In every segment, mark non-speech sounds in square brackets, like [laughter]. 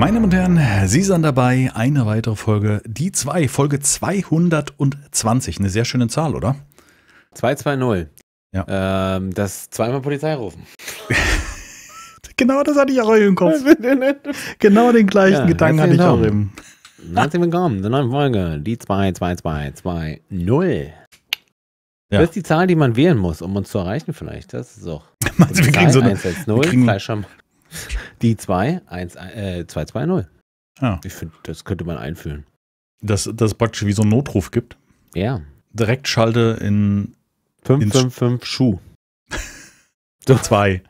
Meine Damen und Herren, Sie sind dabei. Eine weitere Folge, die 2, Folge 220. Eine sehr schöne Zahl, oder? 220. Ja. Ähm, das zweimal Polizei rufen. [laughs] genau das hatte ich auch im Kopf. [laughs] genau den gleichen ja, Gedanken hatte ich auch eben. Herzlich willkommen zur neuen Folge, die 22220. Ja. Das ist die Zahl, die man wählen muss, um uns zu erreichen vielleicht. Das ist doch. [laughs] Meinst du, wir kriegen so eine, wir kriegen, [laughs] Die 2, 1, äh, 2, 2, 0. Ja. Ich finde, das könnte man einfühlen. Dass das praktisch wie so einen Notruf gibt. Ja. Direkt schalte in 555 Schuh. [laughs] so. 2.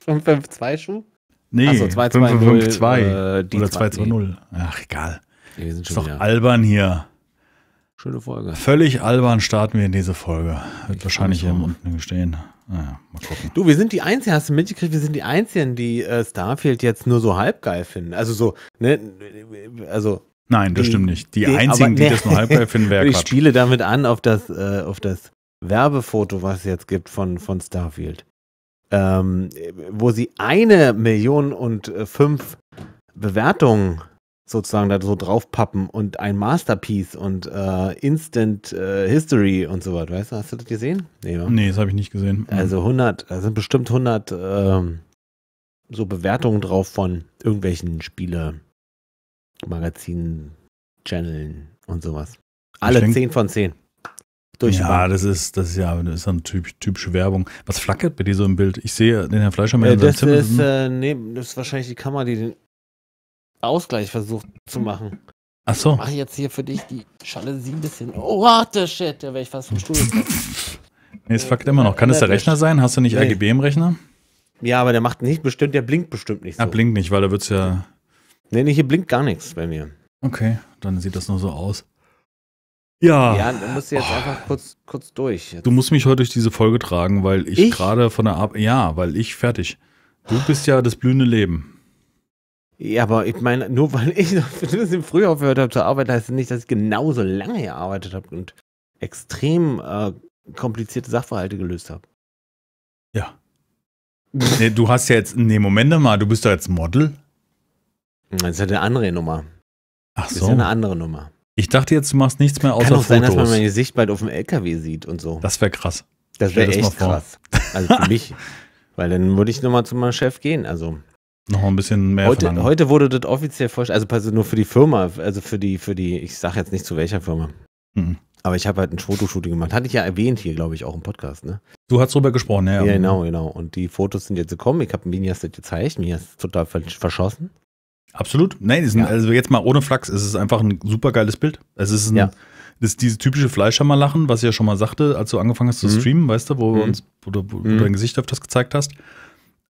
552 [laughs] Schuh? Nee, Achso, 2252 äh, oder 220. Ach, egal. Nee, wir sind schon ist wieder. doch albern hier. Schöne Folge. Völlig albern starten wir in diese Folge. Wird ich wahrscheinlich hier unten gestehen. Ah ja, mal gucken. Du, wir sind die Einzigen, hast du mitgekriegt, wir sind die Einzigen, die äh, Starfield jetzt nur so halb geil finden. Also so, ne, also. Nein, das die, stimmt nicht. Die, die Einzigen, aber, die das nur halb geil finden, wäre [laughs] Ich spiele damit an auf das, äh, auf das Werbefoto, was es jetzt gibt von, von Starfield. Ähm, wo sie eine Million und äh, fünf Bewertungen sozusagen da so draufpappen und ein Masterpiece und äh, Instant äh, History und so was, weißt du? Hast du das gesehen? Nee, ne? nee das habe ich nicht gesehen. Mhm. Also 100, da sind bestimmt 100 ähm, so Bewertungen drauf von irgendwelchen Spiele, Magazinen, Channeln und sowas. Alle denk, 10 von 10. Durch ja, das ist, das ist ja das ist eine typ, typische Werbung. Was flackert bei dir so im Bild? Ich sehe den Herrn Fleischer mal äh, in seinem das Zimmer. Ist, äh, nee, das ist wahrscheinlich die Kamera, die den Ausgleich versucht zu hm. machen. Ach so. Ich mache jetzt hier für dich die Schale ein bisschen. Oh, what the shit, da wäre ich fast vom Stuhl gekommen. Nee, es fuckt immer noch. Äh, Kann es der Rechner sein? Hast du nicht nee. RGB im Rechner? Ja, aber der macht nicht bestimmt, der blinkt bestimmt nicht ah, so. Ah, blinkt nicht, weil da wird's ja. Nee, nee, hier blinkt gar nichts bei mir. Okay, dann sieht das nur so aus. Ja. Ja, du musst jetzt oh. einfach kurz, kurz durch. Jetzt. Du musst mich heute durch diese Folge tragen, weil ich, ich? gerade von der Arbeit. Ja, weil ich fertig. Du bist ja das blühende Leben. Ja, aber ich meine, nur weil ich noch ein bisschen früher aufgehört habe zu arbeiten, heißt das nicht, dass ich genauso lange gearbeitet habe und extrem äh, komplizierte Sachverhalte gelöst habe. Ja. nee, du hast ja jetzt, nee, Moment mal, du bist doch jetzt Model. Das ist ja eine andere Nummer. Ach so. Das ist ja eine andere Nummer. Ich dachte jetzt, du machst nichts mehr außer Kann auch sein, Fotos. dass man mein Gesicht bald auf dem LKW sieht und so. Das wäre krass. Das wäre echt krass. Also für [laughs] mich. Weil dann würde ich nochmal zu meinem Chef gehen. Also noch ein bisschen mehr heute, Heute wurde das offiziell vorgestellt, also nur für die Firma, also für die, für die, ich sage jetzt nicht zu welcher Firma. Mhm. Aber ich habe halt ein Fotoshooting gemacht. Hatte ich ja erwähnt hier, glaube ich, auch im Podcast, ne? Du hast drüber gesprochen, ja. Ja, genau, genau. Und die Fotos sind jetzt gekommen. Ich habe Minias das gezeigt. Mir Minias total verschossen. Absolut. Nein, ist ein, ja. also jetzt mal ohne Flachs, es ist einfach ein super geiles Bild. Es ist ein, ja. ist dieses typische Fleischhammerlachen, was ich ja schon mal sagte, als du angefangen hast zu mhm. streamen, weißt du, wo, mhm. uns, wo, du, wo mhm. du dein mhm. Gesicht auf das gezeigt hast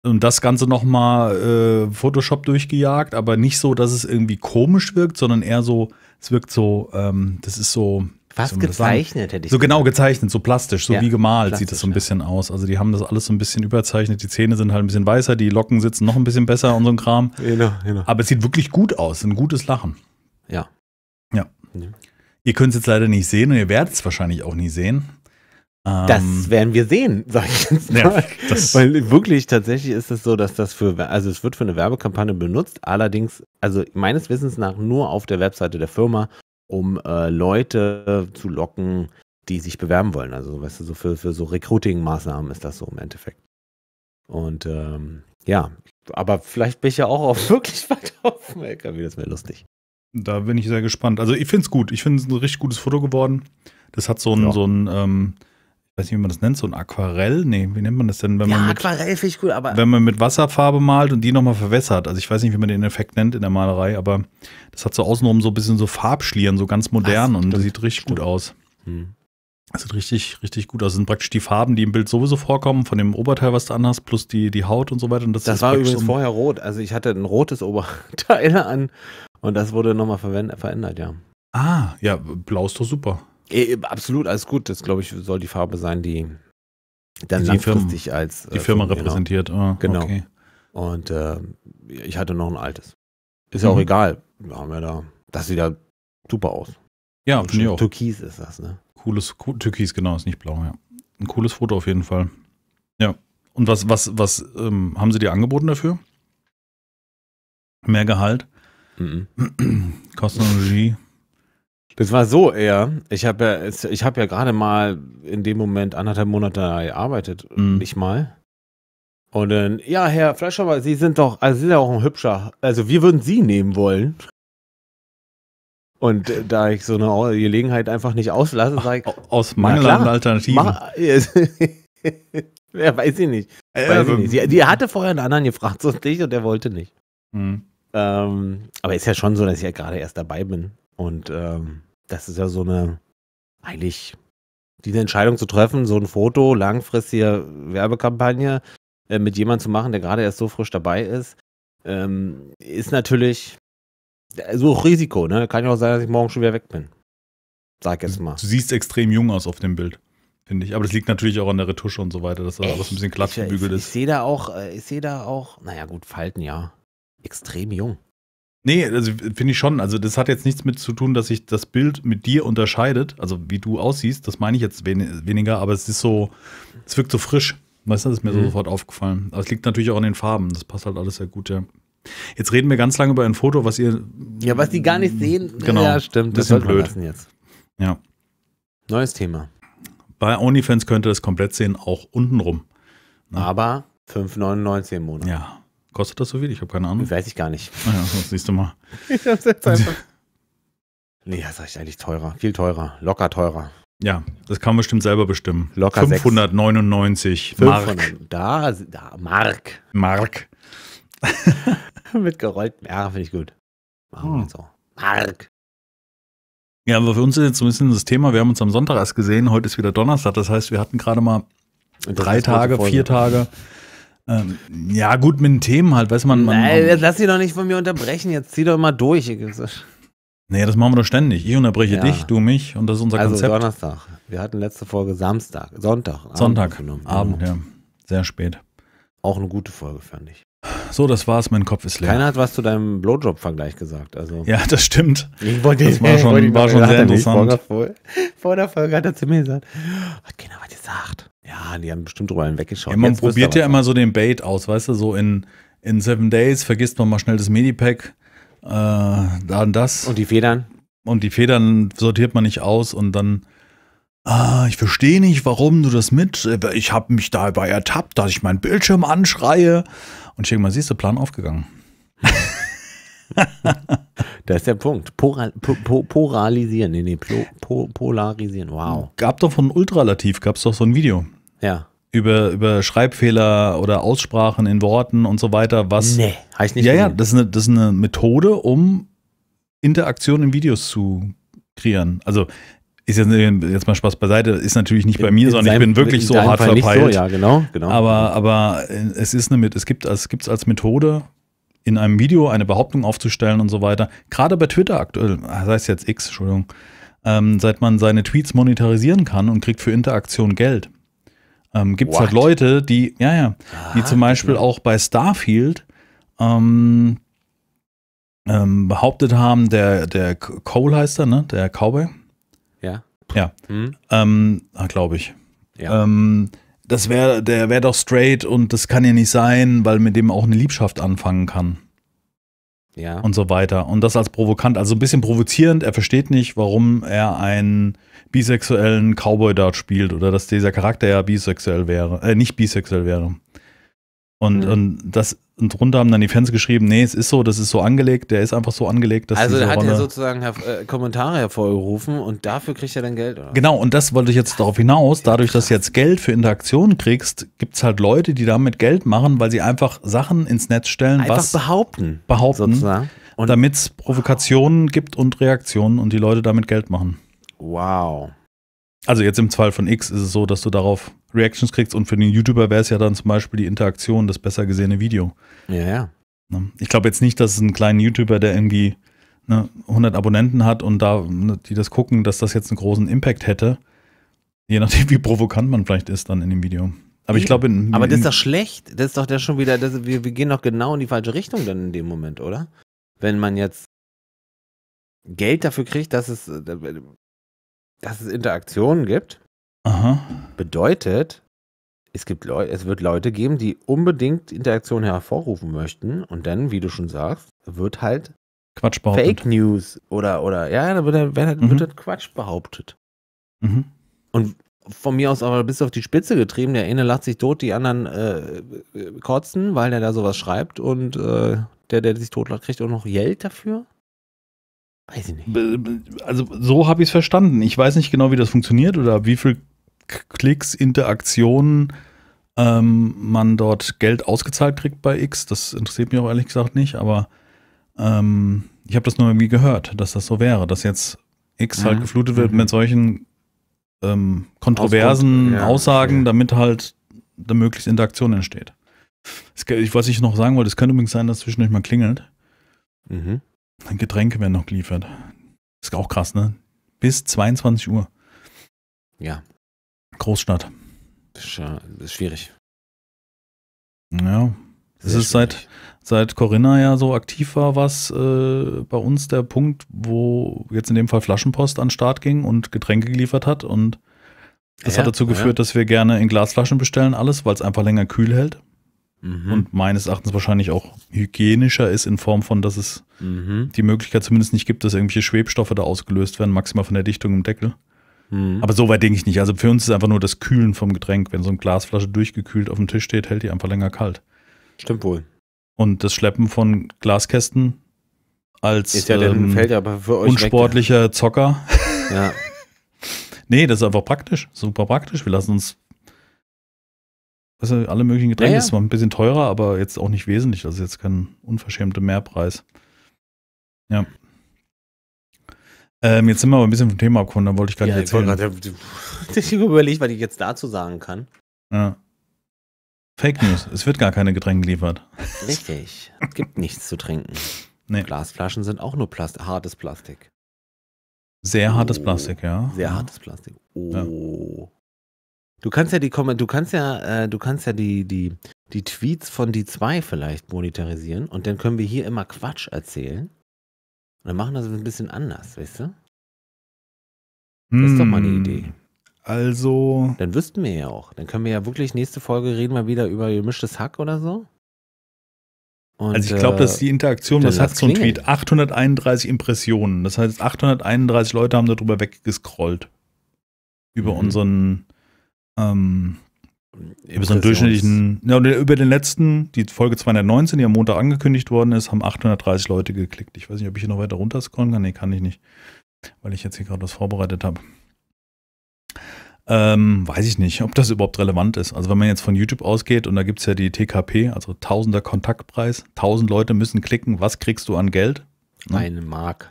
und das Ganze nochmal äh, Photoshop durchgejagt, aber nicht so, dass es irgendwie komisch wirkt, sondern eher so, es wirkt so, ähm, das ist so. Fast gezeichnet hätte ich So genau gesagt. genau gezeichnet, so plastisch, so ja, wie gemalt sieht das so ein bisschen ja. aus. Also die haben das alles so ein bisschen überzeichnet. Die Zähne sind halt ein bisschen weißer, die Locken sitzen noch ein bisschen besser und so ein Kram. Genau, genau. Aber es sieht wirklich gut aus, ein gutes Lachen. Ja. Ja. ja. Mhm. Ihr könnt es jetzt leider nicht sehen und ihr werdet es wahrscheinlich auch nie sehen das ähm. werden wir sehen, [laughs] sag ich jetzt mal. Ja, Weil wirklich tatsächlich ist es so, dass das für, also es wird für eine Werbekampagne benutzt, allerdings, also meines Wissens nach nur auf der Webseite der Firma, um äh, Leute zu locken, die sich bewerben wollen. Also, weißt du, so für, für so Recruiting-Maßnahmen ist das so im Endeffekt. Und ähm, ja, aber vielleicht bin ich ja auch auf [laughs] wirklich weit auf dem LKW, das wäre lustig. Da bin ich sehr gespannt. Also ich finde es gut. Ich finde es ein richtig gutes Foto geworden. Das hat so ein, ja. so ein ähm, weiß nicht, wie man das nennt, so ein Aquarell? Nee, wie nennt man das denn? Wenn ja, man mit, Aquarell finde ich gut, aber. Wenn man mit Wasserfarbe malt und die nochmal verwässert. Also ich weiß nicht, wie man den Effekt nennt in der Malerei, aber das hat so außenrum so ein bisschen so Farbschlieren, so ganz modern das und das sieht richtig stimmt. gut aus. Hm. Das sieht richtig, richtig gut aus. Das sind praktisch die Farben, die im Bild sowieso vorkommen, von dem Oberteil, was du anhast, plus die, die Haut und so weiter. Und das, das war übrigens so vorher rot. Also ich hatte ein rotes Oberteil [laughs] an und das wurde nochmal verändert, ja. Ah, ja, blau ist doch super. Äh, äh, absolut, alles gut. Das, glaube ich, soll die Farbe sein, die dann die langfristig äh, Firmen, als. die äh, Firma repräsentiert. Genau. Oh, genau. Okay. Und äh, ich hatte noch ein altes. Ist ja mhm. auch egal. Wir haben ja da. Das sieht ja super aus. Ja, finde ich auch. Türkis ist das, ne? Cooles, Türkis, genau, ist nicht blau, ja. Ein cooles Foto auf jeden Fall. Ja. Und was, was, was ähm, haben sie dir angeboten dafür? Mehr Gehalt? Mhm. [clears throat] Kosten das war so eher. Ich habe ja, hab ja gerade mal in dem Moment anderthalb Monate gearbeitet, mhm. nicht mal. Und dann, ja, Herr Fleischhauer, Sie sind doch, also Sie sind ja auch ein hübscher. Also wir würden Sie nehmen wollen. Und äh, da ich so eine Gelegenheit einfach nicht auslasse, sage ich. Aus Mangel an Alternativen. [laughs] ja, weiß ich nicht. Äh, ich nicht. Die, die, hatte vorher einen anderen gefragt, so dich, und der wollte nicht. Mhm. Ähm, aber ist ja schon so, dass ich ja gerade erst dabei bin. Und ähm, das ist ja so eine, eigentlich diese Entscheidung zu treffen, so ein Foto, langfristige Werbekampagne äh, mit jemandem zu machen, der gerade erst so frisch dabei ist, ähm, ist natürlich äh, so auch Risiko. Ne? Kann ja auch sein, dass ich morgen schon wieder weg bin. Sag jetzt mal. Du siehst extrem jung aus auf dem Bild, finde ich. Aber das liegt natürlich auch an der Retusche und so weiter, dass da alles ein bisschen glatt gebügelt ist. Ich, ich sehe da auch, äh, ich sehe da auch, naja gut, Falten ja, extrem jung. Nee, also finde ich schon. Also das hat jetzt nichts mit zu tun, dass sich das Bild mit dir unterscheidet. Also wie du aussiehst, das meine ich jetzt wen weniger, aber es ist so, es wirkt so frisch. Weißt du, das ist mir mhm. so sofort aufgefallen. Aber es liegt natürlich auch an den Farben. Das passt halt alles sehr gut, ja. Jetzt reden wir ganz lange über ein Foto, was ihr. Ja, was die gar nicht sehen. Genau. Ja, stimmt. Das ist blöd. Jetzt. Ja. Neues Thema. Bei OnlyFans könnt ihr das komplett sehen, auch untenrum. rum. Ne? Aber 5,99 im Monat. Ja. Kostet das so viel? Ich habe keine Ahnung. Weiß ich gar nicht. Naja, ah das siehst du mal. [laughs] ich hab's jetzt einfach. Nee, das ist eigentlich teurer. Viel teurer. Locker teurer. Ja, das kann man bestimmt selber bestimmen. Locker 599 Mark. Da, da, Mark. Mark. [laughs] Mit gerolltem R finde ich gut. Machen oh. so. Mark. Ja, aber für uns ist jetzt so ein bisschen das Thema, wir haben uns am Sonntag erst gesehen, heute ist wieder Donnerstag, das heißt, wir hatten gerade mal drei Tage, vier Tage ähm, ja, gut mit den Themen halt, weiß man. man, Nein, lass dich doch nicht von mir unterbrechen, jetzt zieh doch mal durch. Nee, das machen wir doch ständig. Ich unterbreche ja. dich, du mich und das ist unser also Konzept. Donnerstag. Wir hatten letzte Folge Samstag, Sonntag. Sonntag, Abend, Abend ja. Sehr spät. Auch eine gute Folge, fand ich. So, das war's, mein Kopf ist leer. Keiner hat was zu deinem Blowjob-Vergleich gesagt. Also. Ja, das stimmt. Ich wollte, das war schon, war schon sehr interessant. Vor der, Folge, vor der Folge hat er zu mir gesagt, hat keiner was gesagt. Ja, die haben bestimmt drüber hinweggeschaut. Ja, man Jetzt probiert ja immer so den Bait aus, weißt du, so in, in Seven Days vergisst man mal schnell das Medipack, äh, dann das. Und die Federn. Und die Federn sortiert man nicht aus und dann Ah, ich verstehe nicht, warum du das mit. Äh, ich habe mich dabei ertappt, dass ich meinen Bildschirm anschreie. Und ich denke mal, siehst du, Plan aufgegangen. [laughs] da ist der Punkt. Poral, po, po, polarisieren. Nee, nee, po, polarisieren. Wow. Gab doch von Ultralativ, gab es doch so ein Video. Ja. Über, über Schreibfehler oder Aussprachen in Worten und so weiter, was. Nee, heißt nicht. Ja, ja, das ist, eine, das ist eine Methode, um Interaktion in Videos zu kreieren. Also ist jetzt, jetzt, mal Spaß beiseite, ist natürlich nicht bei mir, in, sondern seinem, ich bin wirklich so hart Fall verpeilt. So, ja, genau, genau. Aber, aber äh, es ist eine, es gibt es gibt's als Methode, in einem Video eine Behauptung aufzustellen und so weiter. Gerade bei Twitter aktuell, das ah, heißt jetzt X, Entschuldigung, ähm, seit man seine Tweets monetarisieren kann und kriegt für Interaktion Geld, ähm, gibt es halt Leute, die, ja, ja, ah, die zum Beispiel auch bei Starfield ähm, ähm, behauptet haben, der, der Cole heißt er, ne? Der Cowboy. Ja. Ja. Hm. Ähm, ah, Glaube ich. Ja. Ähm, das wäre, der wäre doch straight und das kann ja nicht sein, weil mit dem auch eine Liebschaft anfangen kann ja. und so weiter. Und das als provokant, also ein bisschen provozierend. Er versteht nicht, warum er einen bisexuellen Cowboy dort spielt oder dass dieser Charakter ja bisexuell wäre, äh, nicht bisexuell wäre. Und, mhm. und das und drunter haben dann die Fans geschrieben, nee, es ist so, das ist so angelegt, der ist einfach so angelegt, dass Also hat Rolle er sozusagen äh, Kommentare hervorgerufen und dafür kriegt er dann Geld, oder? Genau, und das wollte ich jetzt darauf hinaus, dadurch, dass du jetzt Geld für Interaktionen kriegst, gibt es halt Leute, die damit Geld machen, weil sie einfach Sachen ins Netz stellen, einfach was behaupten. Behaupten. Sozusagen. damit es Provokationen wow. gibt und Reaktionen und die Leute damit Geld machen. Wow. Also jetzt im Fall von X ist es so, dass du darauf Reactions kriegst und für den YouTuber wäre es ja dann zum Beispiel die Interaktion, das besser gesehene Video. Ja, ja. Ne? Ich glaube jetzt nicht, dass es einen kleinen YouTuber, der irgendwie ne, 100 Abonnenten hat und da, ne, die das gucken, dass das jetzt einen großen Impact hätte. Je nachdem, wie provokant man vielleicht ist dann in dem Video. Aber ich glaube, aber das ist doch schlecht. Das ist doch der schon wieder. Das, wir, wir gehen doch genau in die falsche Richtung dann in dem Moment, oder? Wenn man jetzt Geld dafür kriegt, dass es äh, dass es Interaktionen gibt, Aha. bedeutet, es, gibt Leu es wird Leute geben, die unbedingt Interaktionen hervorrufen möchten und dann, wie du schon sagst, wird halt Quatsch behauptet. Fake News oder, oder ja, da wird, halt, wird, mhm. wird Quatsch behauptet. Mhm. Und von mir aus aber bis auf die Spitze getrieben, der eine lacht sich tot, die anderen äh, kotzen, weil der da sowas schreibt und äh, der, der sich totlacht, kriegt auch noch Geld dafür. Weiß ich nicht. Also so habe ich es verstanden. Ich weiß nicht genau, wie das funktioniert oder wie viel Klicks, Interaktionen ähm, man dort Geld ausgezahlt kriegt bei X. Das interessiert mich auch ehrlich gesagt nicht, aber ähm, ich habe das nur irgendwie gehört, dass das so wäre, dass jetzt X mhm. halt geflutet wird mhm. mit solchen ähm, kontroversen ja, Aussagen, okay. damit halt da möglichst Interaktion entsteht. Ich, was ich noch sagen wollte, es könnte übrigens sein, dass zwischendurch mal klingelt. Mhm. Getränke werden noch geliefert. Ist auch krass, ne? Bis 22 Uhr. Ja. Großstadt. Ist, ist schwierig. Ja. Sehr es ist seit, seit Corinna ja so aktiv war, was äh, bei uns der Punkt, wo jetzt in dem Fall Flaschenpost an den Start ging und Getränke geliefert hat. Und das ja, hat dazu geführt, ja. dass wir gerne in Glasflaschen bestellen, alles, weil es einfach länger kühl hält mhm. und meines Erachtens wahrscheinlich auch hygienischer ist in Form von, dass es mhm. die Möglichkeit zumindest nicht gibt, dass irgendwelche Schwebstoffe da ausgelöst werden, maximal von der Dichtung im Deckel. Mhm. Aber so weit denke ich nicht. Also für uns ist einfach nur das Kühlen vom Getränk. Wenn so eine Glasflasche durchgekühlt auf dem Tisch steht, hält die einfach länger kalt. Stimmt wohl. Und das Schleppen von Glaskästen als ist ja ähm, Feld, aber für euch unsportlicher weg, Zocker. Ja. [laughs] nee, das ist einfach praktisch. Super praktisch. Wir lassen uns also alle möglichen Getränke. Ja, ja. Ist zwar ein bisschen teurer, aber jetzt auch nicht wesentlich. Also jetzt kein unverschämter Mehrpreis. Ja. Ähm, jetzt sind wir aber ein bisschen vom Thema abgekommen, da wollte ich gerade ja, erzählen. Ich, [laughs] ich überlegt, was ich jetzt dazu sagen kann. Ja. Fake News. Es wird gar keine Getränke geliefert. Richtig. Es gibt nichts zu trinken. Nee. Glasflaschen sind auch nur Plast hartes Plastik. Sehr hartes oh. Plastik, ja. Sehr hartes Plastik. Oh. Du kannst ja die du kannst ja, äh, du kannst ja die, die, die Tweets von die zwei vielleicht monetarisieren und dann können wir hier immer Quatsch erzählen. Und dann machen das ein bisschen anders, weißt du? Das ist doch mal eine hm. Idee. Also. Dann wüssten wir ja auch. Dann können wir ja wirklich nächste Folge reden mal wieder über gemischtes Hack oder so. Und, also ich glaube, äh, dass die Interaktion, das hat so ein Tweet, 831 Impressionen. Das heißt, 831 Leute haben darüber weggescrollt. Über mhm. unseren ähm, über so einen durchschnittlichen, ja, über den letzten, die Folge 219, die am Montag angekündigt worden ist, haben 830 Leute geklickt. Ich weiß nicht, ob ich hier noch weiter runterscrollen kann. Nee, kann ich nicht, weil ich jetzt hier gerade was vorbereitet habe. Ähm, weiß ich nicht, ob das überhaupt relevant ist. Also wenn man jetzt von YouTube ausgeht und da gibt es ja die TKP, also Tausender Kontaktpreis, tausend Leute müssen klicken, was kriegst du an Geld? Ne? Eine Mark.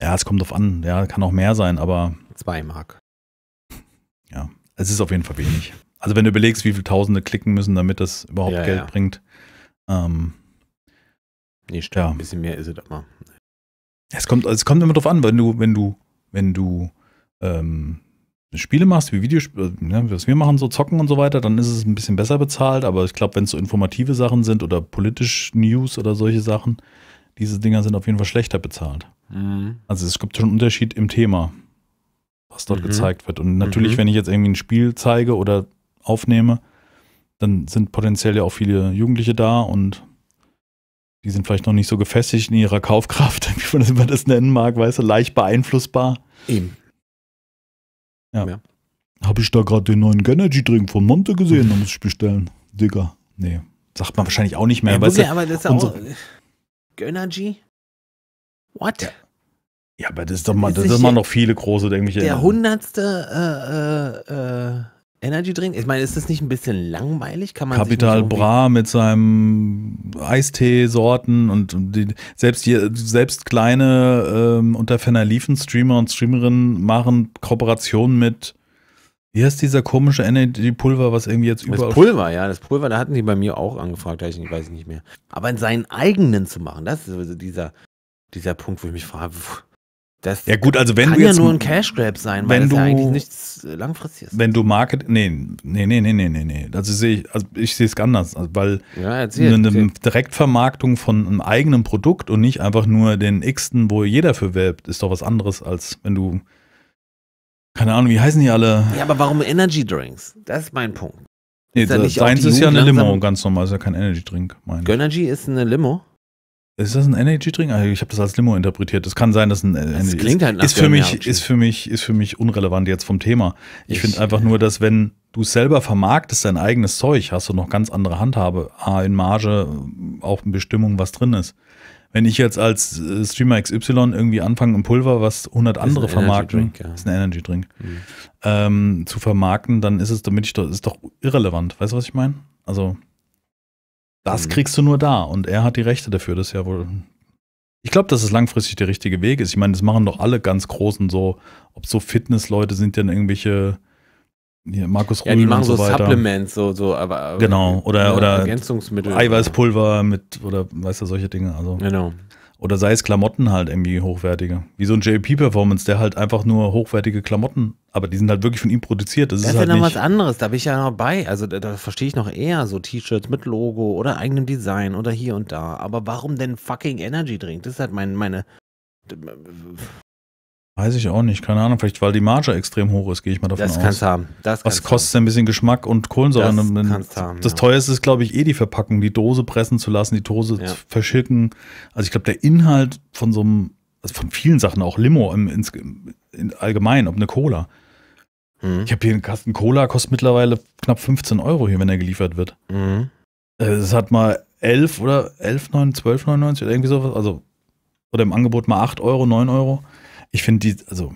Ja, es kommt drauf an, ja, kann auch mehr sein, aber. Zwei Mark. Ja, es ist auf jeden Fall wenig. Also wenn du überlegst, wie viele Tausende klicken müssen, damit das überhaupt ja, Geld ja. bringt. Ähm, nee, stimmt. Ja. Ein bisschen mehr ist es immer. Es kommt, es kommt immer drauf an, wenn du, wenn du, wenn du ähm, Spiele machst, wie Videospiele, äh, ne, was wir machen, so zocken und so weiter, dann ist es ein bisschen besser bezahlt. Aber ich glaube, wenn es so informative Sachen sind oder politisch News oder solche Sachen, diese Dinger sind auf jeden Fall schlechter bezahlt. Mhm. Also es gibt schon einen Unterschied im Thema was dort mhm. gezeigt wird. Und natürlich, mhm. wenn ich jetzt irgendwie ein Spiel zeige oder aufnehme, dann sind potenziell ja auch viele Jugendliche da und die sind vielleicht noch nicht so gefestigt in ihrer Kaufkraft, [laughs] wie man das, das nennen mag, weißt du, leicht beeinflussbar. Eben. Ja. ja. Habe ich da gerade den neuen Energy Drink von Monte gesehen? Da muss ich bestellen. Digga. Nee. Sagt man wahrscheinlich auch nicht mehr. Ja, weißt du, aber das ist auch. Gönnergy? What? Ja. Ja, aber das ist doch mal, das ist immer noch viele große, denke ich. Der hundertste äh, äh, äh, Energy Drink. Ich meine, ist das nicht ein bisschen langweilig? Kann man Capital Bra mit seinem Eistee-Sorten und die, selbst, hier, selbst kleine ähm, unter Fenalifen Streamer und Streamerinnen machen Kooperationen mit Wie heißt dieser komische Energy-Pulver, was irgendwie jetzt überall. Das Pulver, ja, das Pulver, da hatten die bei mir auch angefragt, ich weiß ich nicht mehr. Aber in seinen eigenen zu machen, das ist also dieser, dieser Punkt, wo ich mich frage, das ja gut, also wenn kann du jetzt ja nur ein Cash Grab sein, weil das du, ja eigentlich nichts langfristiges. Wenn du Market, nee, nee, nee, nee, nee, nee, also sehe ich, also ich sehe es anders, also weil ja, erzähl, eine erzähl. Direktvermarktung von einem eigenen Produkt und nicht einfach nur den Xten, wo jeder für werbt, ist doch was anderes als wenn du keine Ahnung, wie heißen die alle? Ja, aber warum Energy Drinks? Das ist mein Punkt. Nee, ist da, deins ist ja eine Limo, ganz normal, ist ja kein Energy Drink. Gönnergy ist eine Limo. Ist das ein Energy Drink? Ah, ich habe das als Limo interpretiert. Das kann sein, dass ein äh, das Energy klingt halt nach ist für mich ist für mich ist für mich unrelevant jetzt vom Thema. Ich, ich finde äh, einfach nur, dass wenn du selber vermarktest dein eigenes Zeug, hast du noch ganz andere Handhabe, A in Marge, auch in Bestimmung, was drin ist. Wenn ich jetzt als äh, Streamer XY irgendwie anfange, ein Pulver, was 100 andere vermarkten, ja. ist ein Energy Drink, mhm. ähm, zu vermarkten, dann ist es damit ich doch ist doch irrelevant. Weißt du, was ich meine? Also das mhm. kriegst du nur da und er hat die Rechte dafür, das ist ja wohl. Ich glaube, dass es langfristig der richtige Weg ist. Ich meine, das machen doch alle ganz Großen so, ob so Fitnessleute sind, denn irgendwelche hier, Markus Rühl Ja, die machen so, so Supplements, so, so, aber. Äh, genau, äh, oder, ja, oder Ergänzungsmittel. Eiweißpulver mit, oder weißt du, solche Dinge. Also. Genau. Oder sei es Klamotten halt irgendwie hochwertige. Wie so ein JP Performance, der halt einfach nur hochwertige Klamotten aber die sind halt wirklich von ihm produziert. Das, das ist halt noch was anderes, da bin ich ja noch bei. Also da, da verstehe ich noch eher so T-Shirts mit Logo oder eigenem Design oder hier und da. Aber warum denn fucking Energy Drink? Das ist halt mein, meine. Weiß ich auch nicht, keine Ahnung. Vielleicht, weil die Marge extrem hoch ist, gehe ich mal davon das aus. Das kannst haben. Was kostet haben. ein bisschen Geschmack und Kohlensäure? Das, und kannst das haben, das ja. teuerste ist, glaube ich, eh die Verpackung, die Dose pressen zu lassen, die Dose ja. verschicken. Also ich glaube, der Inhalt von so einem, also von vielen Sachen, auch Limo im, ins, allgemein, ob eine Cola. Mhm. Ich habe hier einen Kasten Cola, kostet mittlerweile knapp 15 Euro hier, wenn er geliefert wird. Mhm. Äh, es hat mal 11 oder 11, 9, 12, 99 oder irgendwie sowas. Also, oder im Angebot mal 8 Euro, 9 Euro. Ich finde die, also,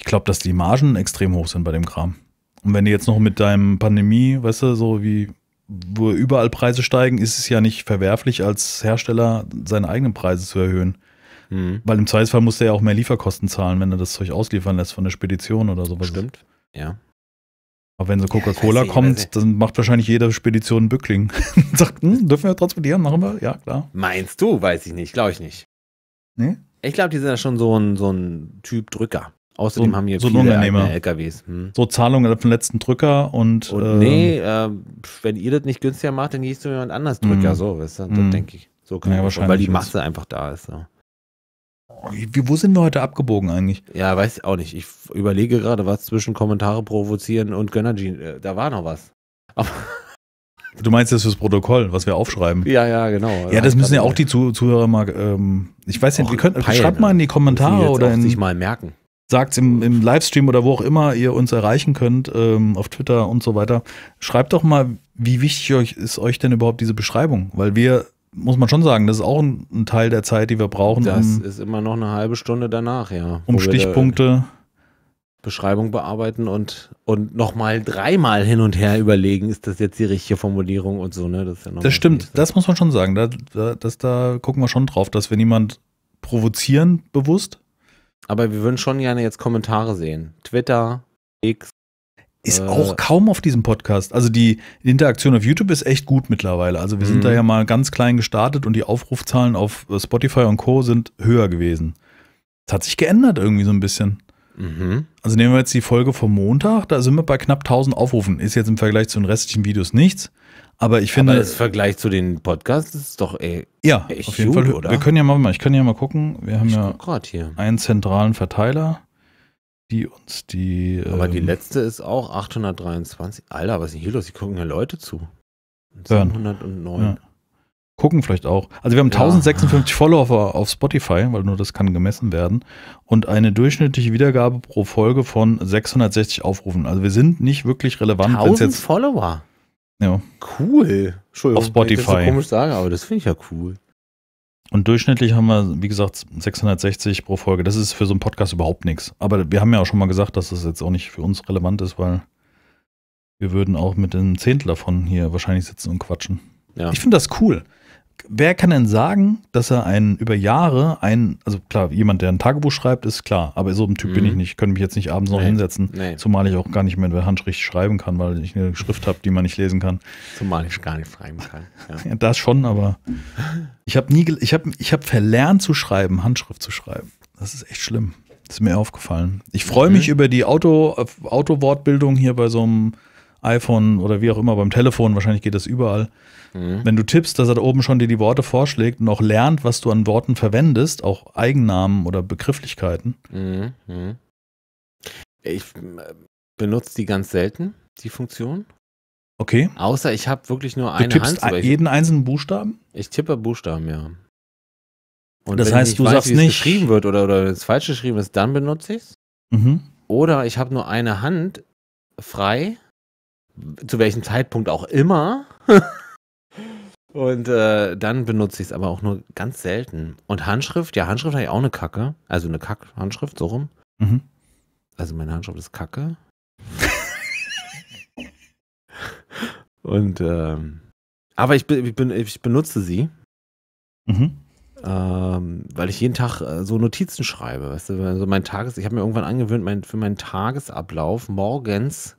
ich glaube, dass die Margen extrem hoch sind bei dem Kram. Und wenn du jetzt noch mit deinem Pandemie, weißt du, so wie, wo überall Preise steigen, ist es ja nicht verwerflich, als Hersteller seine eigenen Preise zu erhöhen. Mhm. Weil im Zweifelsfall muss der ja auch mehr Lieferkosten zahlen, wenn er das Zeug ausliefern lässt von der Spedition oder sowas. Stimmt, ja. Aber wenn so Coca-Cola ja, kommt, dann macht wahrscheinlich jede Spedition einen Bückling. [laughs] Sagt, hm, dürfen wir transportieren? Machen wir? Ja, klar. Meinst du? Weiß ich nicht. Glaube ich nicht. Nee? Ich glaube, die sind ja schon so ein, so ein Typ Drücker. Außerdem so, haben hier so viele LKWs. Hm. So Zahlungen auf den letzten Drücker und. und äh, nee, äh, wenn ihr das nicht günstiger macht, dann gehst du jemand anders Drücker. Mm, so, weißt du? Das mhm. denke ich. So kann ja, wahrscheinlich. Weil die Masse einfach da ist. So wo sind wir heute abgebogen eigentlich? Ja, weiß ich auch nicht. Ich überlege gerade, was zwischen Kommentare provozieren und Gönnergy. Äh, da war noch was. Aber [laughs] du meinst das fürs Protokoll, was wir aufschreiben? Ja, ja, genau. Ja, das, müssen ja auch die Zuhörer mal. Ähm, ich weiß nicht, ihr könnt, peilen, schreibt ne? mal in die Kommentare oder in, sich mal merken. Sagt im, im Livestream oder wo auch immer ihr uns erreichen könnt, ähm, auf Twitter und so weiter. Schreibt doch mal, wie wichtig euch, ist euch denn überhaupt diese Beschreibung? Weil wir muss man schon sagen, das ist auch ein, ein Teil der Zeit, die wir brauchen. Das um, ist immer noch eine halbe Stunde danach, ja. Um Stichpunkte. Beschreibung bearbeiten und, und nochmal dreimal hin und her überlegen, ist das jetzt die richtige Formulierung und so, ne? Das, ja das stimmt, nächste. das muss man schon sagen. Da, da, das, da gucken wir schon drauf, dass wir niemand provozieren, bewusst. Aber wir würden schon gerne jetzt Kommentare sehen. Twitter, X, ist äh, auch kaum auf diesem Podcast. Also die Interaktion auf YouTube ist echt gut mittlerweile. Also wir sind da mhm. ja mal ganz klein gestartet und die Aufrufzahlen auf äh, Spotify und Co. sind höher gewesen. Das hat sich geändert irgendwie so ein bisschen. Mhm. Also nehmen wir jetzt die Folge vom Montag, da sind wir bei knapp 1000 Aufrufen. Ist jetzt im Vergleich zu den restlichen Videos nichts. Aber ich finde. Aber im Vergleich zu den Podcasts ist doch ey, ja, echt auf jeden gut, Fall. Oder? Wir können ja mal, ich kann ja mal gucken. Wir haben ich ja einen zentralen Verteiler die uns die. Aber ähm, die letzte ist auch 823. Alter, was ist denn hier los? Die gucken ja Leute zu. 709. Ja. Gucken vielleicht auch. Also wir haben ja. 1056 Follower auf Spotify, weil nur das kann gemessen werden. Und eine durchschnittliche Wiedergabe pro Folge von 660 Aufrufen. Also wir sind nicht wirklich relevant. 1000 jetzt, Follower? Ja. Cool. Entschuldigung, auf Spotify. Ich das so komisch sagen, aber das finde ich ja cool. Und durchschnittlich haben wir, wie gesagt, 660 pro Folge. Das ist für so einen Podcast überhaupt nichts. Aber wir haben ja auch schon mal gesagt, dass das jetzt auch nicht für uns relevant ist, weil wir würden auch mit einem Zehntel davon hier wahrscheinlich sitzen und quatschen. Ja. Ich finde das cool wer kann denn sagen, dass er einen über Jahre ein, also klar, jemand, der ein Tagebuch schreibt, ist klar, aber so ein Typ mhm. bin ich mhm. nicht, ich könnte mich jetzt nicht abends noch nee. hinsetzen, nee. zumal ich auch gar nicht mehr in der schreiben kann, weil ich eine Schrift habe, die man nicht lesen kann. Zumal ich gar nicht schreiben kann. Ja. [laughs] ja das schon, aber ich habe nie, ich habe ich hab verlernt zu schreiben, Handschrift zu schreiben. Das ist echt schlimm. Das ist mir aufgefallen. Ich freue mhm. mich über die Auto, Auto-Wortbildung hier bei so einem iPhone oder wie auch immer, beim Telefon, wahrscheinlich geht das überall. Mhm. Wenn du tippst, dass er da oben schon dir die Worte vorschlägt und auch lernt, was du an Worten verwendest, auch Eigennamen oder Begrifflichkeiten. Mhm. mhm. Ich äh, benutze die ganz selten, die Funktion. Okay. Außer ich habe wirklich nur eine tippst Hand. jeden einzelnen Buchstaben? Ich tippe Buchstaben, ja. Und das heißt, du weiß, sagst nicht. Es geschrieben wird oder, oder wenn es falsch geschrieben ist, dann benutze ich es. Mhm. Oder ich habe nur eine Hand frei, zu welchem Zeitpunkt auch immer. [laughs] Und äh, dann benutze ich es aber auch nur ganz selten. Und Handschrift, ja, Handschrift habe ich auch eine Kacke. Also eine Kack-Handschrift, so rum. Mhm. Also meine Handschrift ist Kacke. Und ähm, aber ich, ich, bin, ich benutze sie. Mhm. Ähm, weil ich jeden Tag äh, so Notizen schreibe. Weißt du, also mein Tages, ich habe mir irgendwann angewöhnt, mein, für meinen Tagesablauf morgens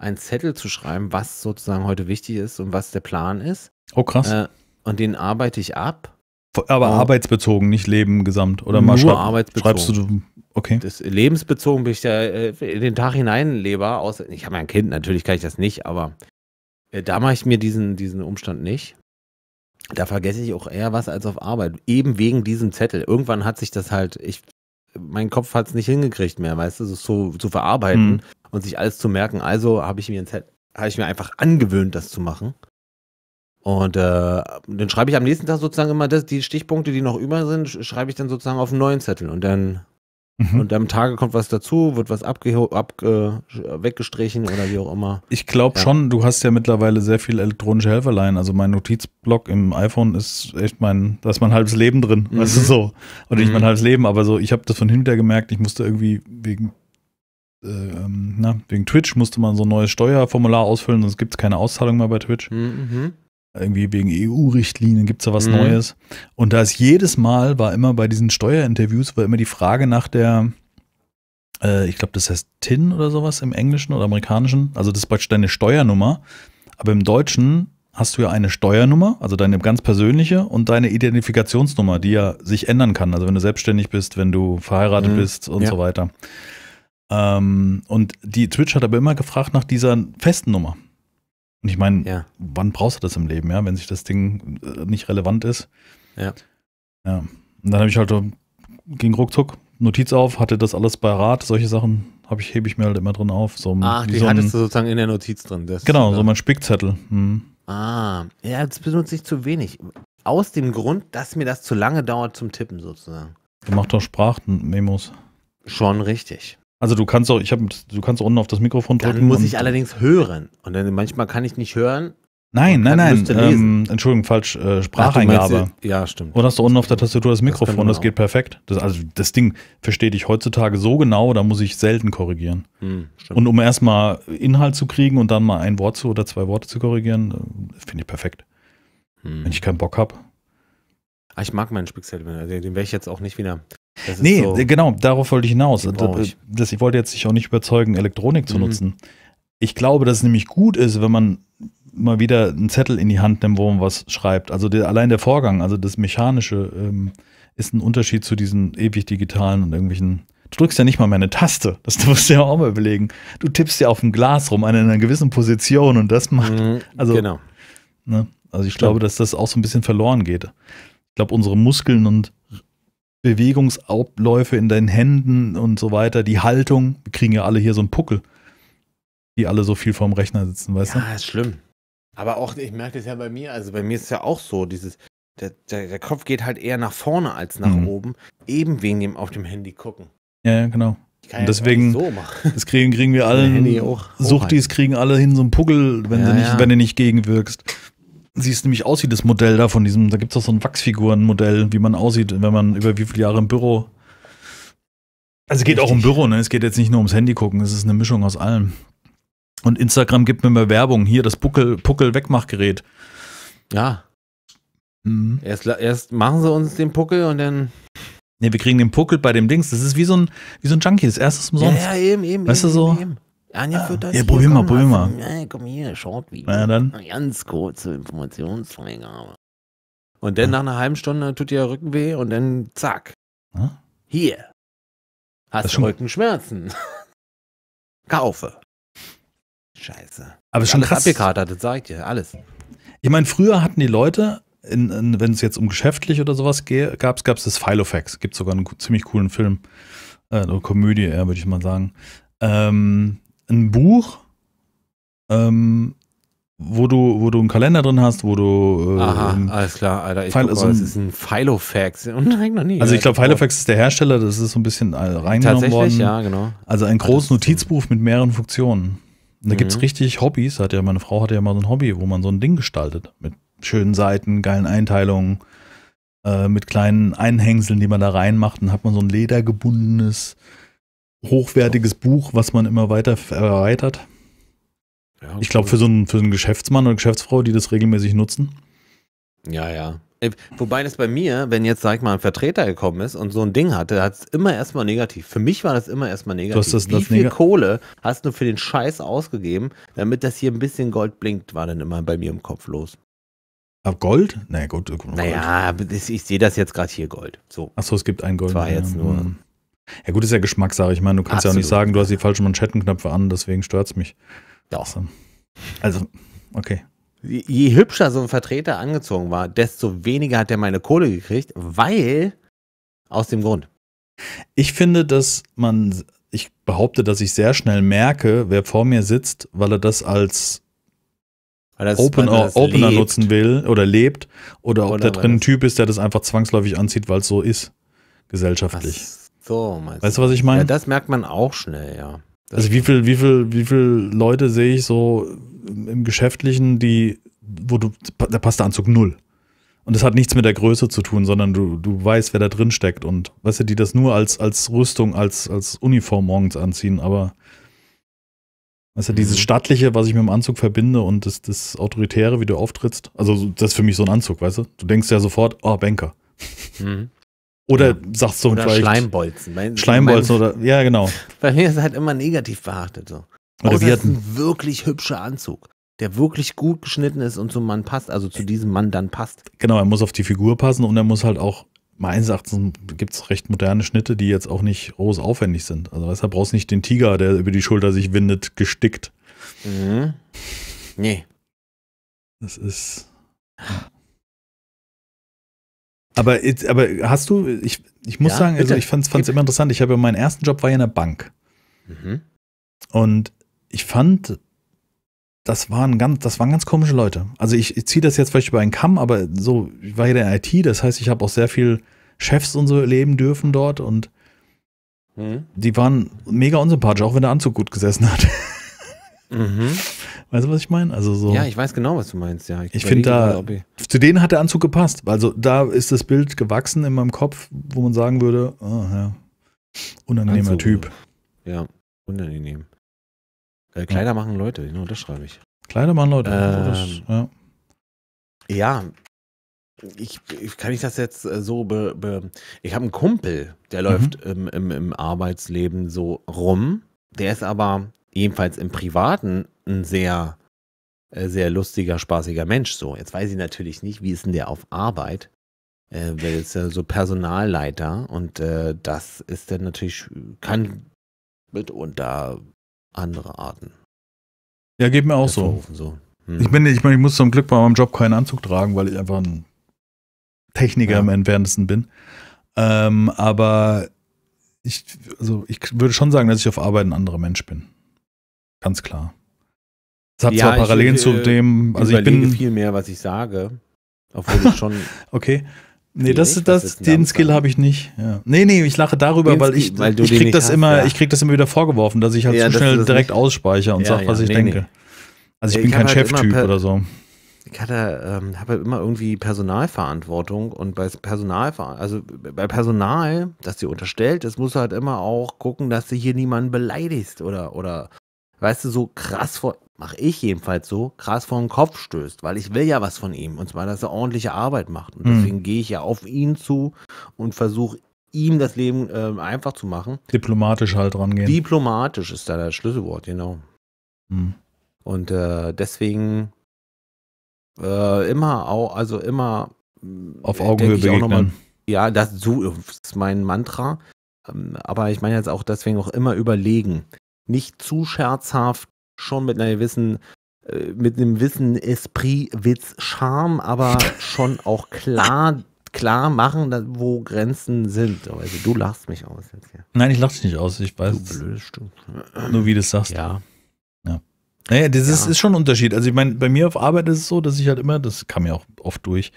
einen Zettel zu schreiben, was sozusagen heute wichtig ist und was der Plan ist. Oh, krass. Äh, und den arbeite ich ab. Aber oh. arbeitsbezogen, nicht Leben gesamt. Oder Nur mal schreib, arbeitsbezogen. schreibst du, okay. Das, lebensbezogen bin ich da äh, den Tag hineinleber. Außer, ich habe ja ein Kind, natürlich kann ich das nicht, aber äh, da mache ich mir diesen, diesen Umstand nicht. Da vergesse ich auch eher was als auf Arbeit. Eben wegen diesem Zettel. Irgendwann hat sich das halt, ich, mein Kopf hat es nicht hingekriegt mehr, weißt du, so zu verarbeiten. Mhm und sich alles zu merken. Also habe ich mir habe ich mir einfach angewöhnt, das zu machen. Und äh, dann schreibe ich am nächsten Tag sozusagen immer das, die Stichpunkte, die noch über sind, schreibe ich dann sozusagen auf einen neuen Zettel. Und dann mhm. und am Tage kommt was dazu, wird was abge ab, äh, weggestrichen oder wie auch immer. Ich glaube ja. schon, du hast ja mittlerweile sehr viel elektronische Helferlein. Also mein Notizblock im iPhone ist echt mein, da ist mein halbes Leben drin. Mhm. Weißt so. Oder mhm. nicht mein mhm. halbes Leben, aber so, ich habe das von hinterher gemerkt, ich musste irgendwie wegen äh, ähm, na, wegen Twitch musste man so ein neues Steuerformular ausfüllen, sonst gibt es keine Auszahlung mehr bei Twitch. Hm, mhm. Irgendwie wegen EU-Richtlinien gibt es da was mhm. Neues. Und da ist jedes Mal, war immer bei diesen Steuerinterviews, war immer die Frage nach der, äh, ich glaube, das heißt TIN oder sowas im Englischen oder Amerikanischen. Also das ist praktisch deine Steuernummer. Aber im Deutschen hast du ja eine Steuernummer, also deine ganz persönliche und deine Identifikationsnummer, die ja sich ändern kann. Also wenn du selbstständig bist, wenn du verheiratet mhm. bist und ja. so weiter. Ähm, und die Twitch hat aber immer gefragt nach dieser festen Nummer. Und ich meine, ja. wann brauchst du das im Leben, ja, wenn sich das Ding äh, nicht relevant ist? Ja. ja. Und dann habe ich halt ging ruckzuck Notiz auf, hatte das alles bei Rat, solche Sachen habe ich hebe ich mir halt immer drin auf, so Ach, die so hattest ein, du sozusagen in der Notiz drin, das, Genau, so mein Spickzettel. Hm. Ah, ja, das benutze ich zu wenig. Aus dem Grund, dass mir das zu lange dauert zum Tippen sozusagen. Du machst doch Sprachmemos. Schon richtig. Also du kannst auch, ich habe, du kannst unten auf das Mikrofon drücken. Dann muss ich allerdings hören. Und dann manchmal kann ich nicht hören. Nein, nein, nein. Ähm, Entschuldigung, falsch, äh, Spracheingabe. Ach, ja, stimmt. Oder hast du unten auf der Tastatur das Mikrofon, das, das geht perfekt. Das, also das Ding versteht ich heutzutage so genau, da muss ich selten korrigieren. Hm, und um erstmal Inhalt zu kriegen und dann mal ein Wort zu oder zwei Worte zu korrigieren, äh, finde ich perfekt. Hm. Wenn ich keinen Bock habe. Ah, ich mag meinen Spickzettel, also den werde ich jetzt auch nicht wieder. Nee, so genau, darauf wollte ich hinaus. Ich. Das, ich wollte jetzt dich auch nicht überzeugen, Elektronik zu mhm. nutzen. Ich glaube, dass es nämlich gut ist, wenn man mal wieder einen Zettel in die Hand nimmt, wo man was schreibt. Also der, allein der Vorgang, also das Mechanische, ähm, ist ein Unterschied zu diesen ewig digitalen und irgendwelchen. Du drückst ja nicht mal mehr eine Taste. Das [laughs] musst du ja auch mal überlegen. Du tippst ja auf dem Glas rum, eine in einer gewissen Position und das macht. Mhm, also, genau. Ne? Also ich Stimmt. glaube, dass das auch so ein bisschen verloren geht. Ich glaube, unsere Muskeln und Bewegungsabläufe in deinen Händen und so weiter, die Haltung. Wir kriegen ja alle hier so einen Puckel, die alle so viel vorm Rechner sitzen, weißt ja, du? Ja, ist schlimm. Aber auch, ich merke das ja bei mir, also bei mir ist es ja auch so, dieses, der, der, der, Kopf geht halt eher nach vorne als nach mhm. oben, eben wegen dem auf dem Handy gucken. Ja, genau. Und deswegen, so das kriegen, kriegen wir alle, Suchtis kriegen alle hin so einen Puckel, wenn, ja, du nicht, ja. wenn du nicht gegenwirkst siehst nämlich aus wie das Modell da von diesem, da gibt es auch so ein Wachsfigurenmodell, wie man aussieht, wenn man über wie viele Jahre im Büro. Also es geht Richtig. auch um Büro, ne? Es geht jetzt nicht nur ums Handy gucken, es ist eine Mischung aus allem. Und Instagram gibt mir mehr Werbung. Hier, das Puckel, Puckel-Wegmachgerät. Ja. Mhm. Erst, erst machen sie uns den Puckel und dann. Ne, wir kriegen den Puckel bei dem Dings. Das ist wie so ein, wie so ein Junkie, das erste umsonst. Ja, ja, eben, eben. Weißt eben, du so? Eben. Anja wird ah, das. Ja, probier mal, probier mal. Ja, komm hier, Short Video. Ja, dann. Ganz kurze Informationsfreigabe. Und dann nach einer halben Stunde tut dir Rücken weh und dann zack. Hier. Hast du Rückenschmerzen. [laughs] Kaufe. Scheiße. Aber schon alles krass. abgekatert, das sag ich dir, alles. Ich meine, früher hatten die Leute, wenn es jetzt um geschäftlich oder sowas gab, gab es das Filofax. Gibt sogar einen ziemlich coolen Film, äh, eine Komödie, ja, würde ich mal sagen. Ähm, ein Buch, ähm, wo du, wo du einen Kalender drin hast, wo du. Äh, Aha, alles klar, Alter. Ich File, so das ist ein Filofax. Nein, noch nie. Also ich glaube, Filofax ist der Hersteller, das ist so ein bisschen äh, reingenommen worden. ja, genau. Also ein großes Notizbuch mit mehreren Funktionen. Und da mhm. gibt es richtig Hobbys. Hat ja, meine Frau hatte ja mal so ein Hobby, wo man so ein Ding gestaltet. Mit schönen Seiten, geilen Einteilungen, äh, mit kleinen Einhängseln, die man da reinmacht. Dann hat man so ein ledergebundenes hochwertiges Buch, was man immer weiter erweitert. Ja, ich glaube, für, so einen, für einen Geschäftsmann oder Geschäftsfrau, die das regelmäßig nutzen. Ja, ja. Äh, wobei das bei mir, wenn jetzt, sag ich mal, ein Vertreter gekommen ist und so ein Ding hatte, hat es immer erstmal negativ. Für mich war das immer erstmal negativ. Du hast das, Wie das viel Kohle hast du für den Scheiß ausgegeben, damit das hier ein bisschen Gold blinkt, war dann immer bei mir im Kopf los. Ab Gold? Na nee, gut. Äh, Gold. Naja, ich, sehe das jetzt gerade hier Gold. So. Achso, es gibt ein Gold. Das war jetzt ja. nur. Hm. Ja, gut, ist ja Geschmackssache. Ich meine, du kannst Absolut. ja auch nicht sagen, du hast die falschen Manschettenknöpfe an, deswegen stört es mich. Doch. Also, also, okay. Je hübscher so ein Vertreter angezogen war, desto weniger hat er meine Kohle gekriegt, weil aus dem Grund. Ich finde, dass man, ich behaupte, dass ich sehr schnell merke, wer vor mir sitzt, weil er das als das, Open, Opener lebt. nutzen will oder lebt oder, oder ob da drin ein Typ ist, der das einfach zwangsläufig anzieht, weil es so ist, gesellschaftlich. Was? So, meinst weißt du, was ich meine? Ja, das merkt man auch schnell, ja. Das also wie viel, wie viel, wie viel Leute sehe ich so im Geschäftlichen, die, wo du, da passt der Anzug null. Und das hat nichts mit der Größe zu tun, sondern du, du weißt, wer da drin steckt. Und weißt du, die das nur als, als Rüstung, als, als Uniform morgens anziehen, aber weißt du, mhm. dieses Stattliche, was ich mit dem Anzug verbinde und das, das Autoritäre, wie du auftrittst, also das ist für mich so ein Anzug, weißt du? Du denkst ja sofort, oh, Banker. Mhm. Oder ja. sagst du oder vielleicht. Schleimbolzen. Mein, Schleimbolzen mein, oder, ja, genau. Bei mir ist es halt immer negativ behaftet so. Oder wir hatten. Ist ein wirklich hübscher Anzug, der wirklich gut geschnitten ist und zum Mann passt, also zu diesem Mann dann passt. Genau, er muss auf die Figur passen und er muss halt auch, meines Erachtens gibt es recht moderne Schnitte, die jetzt auch nicht groß aufwendig sind. Also weißt du, brauchst nicht den Tiger, der über die Schulter sich windet, gestickt. Mhm. Nee. Das ist. Aber, aber hast du, ich, ich muss ja, sagen, also ich fand es immer interessant. Ich habe meinen ersten Job war ja in der Bank. Mhm. Und ich fand, das waren ganz, das waren ganz komische Leute. Also ich, ich ziehe das jetzt vielleicht über einen Kamm, aber so, ich war ja der IT, das heißt, ich habe auch sehr viel Chefs und so erleben dürfen dort und mhm. die waren mega unsympathisch, auch wenn der Anzug gut gesessen hat. [laughs] Mhm. Weißt du, was ich meine? Also so. Ja, ich weiß genau, was du meinst. Ja, ich, ich finde da, zu denen hat der Anzug gepasst. Also da ist das Bild gewachsen in meinem Kopf, wo man sagen würde, oh, ja. unangenehmer Anzug. Typ. Ja, unangenehm. Äh, Kleider ja. machen Leute, genau, das schreibe ich. Kleider machen Leute. Ähm, das, ja. ja. Ich, ich, kann ich das jetzt äh, so be, be ich habe einen Kumpel, der mhm. läuft mhm. im, im, im Arbeitsleben so rum. Der ist aber jedenfalls im Privaten ein sehr, äh, sehr lustiger, spaßiger Mensch. So, jetzt weiß ich natürlich nicht, wie ist denn der auf Arbeit? Äh, weil jetzt ja so Personalleiter und äh, das ist dann natürlich, kann mitunter andere Arten. Ja, geht mir auch so. so. Hm. Ich bin, ich, ich muss zum Glück bei meinem Job keinen Anzug tragen, weil ich einfach ein Techniker ja. im Entferntesten bin. Ähm, aber ich, also ich würde schon sagen, dass ich auf Arbeit ein anderer Mensch bin. Ganz klar. Es hat ja, zwar Parallelen ich, äh, zu dem, also ich bin viel mehr, was ich sage, obwohl ich schon [laughs] Okay. Nee, das, nicht, das, den Skill habe ich nicht. Ja. Nee, nee, ich lache darüber, den weil ich, weil ich krieg das hast, immer, ja. ich krieg das immer wieder vorgeworfen, dass ich halt ja, zu schnell direkt ausspeichere und ja, sage, was ich nee, denke. Nee. Also ich, ich bin kein halt Cheftyp oder so. Ich hatte, ähm, habe halt immer irgendwie Personalverantwortung und bei Personal, also bei Personal, das dir unterstellt, das musst du halt immer auch gucken, dass du hier niemanden beleidigst oder, oder weißt du, so krass vor, mache ich jedenfalls so, krass vor den Kopf stößt, weil ich will ja was von ihm. Und zwar, dass er ordentliche Arbeit macht. Und mhm. deswegen mhm. gehe ich ja auf ihn zu und versuche ihm das Leben äh, einfach zu machen. Diplomatisch halt rangehen. Diplomatisch ist da das Schlüsselwort, genau. Mhm. Und äh, deswegen äh, immer auch, also immer äh, auf Augenhöhe begegnen. Mal, ja, das, das ist mein Mantra. Ähm, aber ich meine jetzt auch deswegen auch immer überlegen nicht zu scherzhaft, schon mit einer gewissen äh, mit einem Wissen Esprit, Witz, Charme, aber [laughs] schon auch klar, klar machen, wo Grenzen sind. Also du lachst mich aus jetzt hier. Nein, ich lach dich nicht aus. Ich weiß. Du blödest Stück. Nur wie du es sagst. Ja. ja. Naja, das ja. Ist, ist, schon ein Unterschied. Also ich meine, bei mir auf Arbeit ist es so, dass ich halt immer, das kam ja auch oft durch,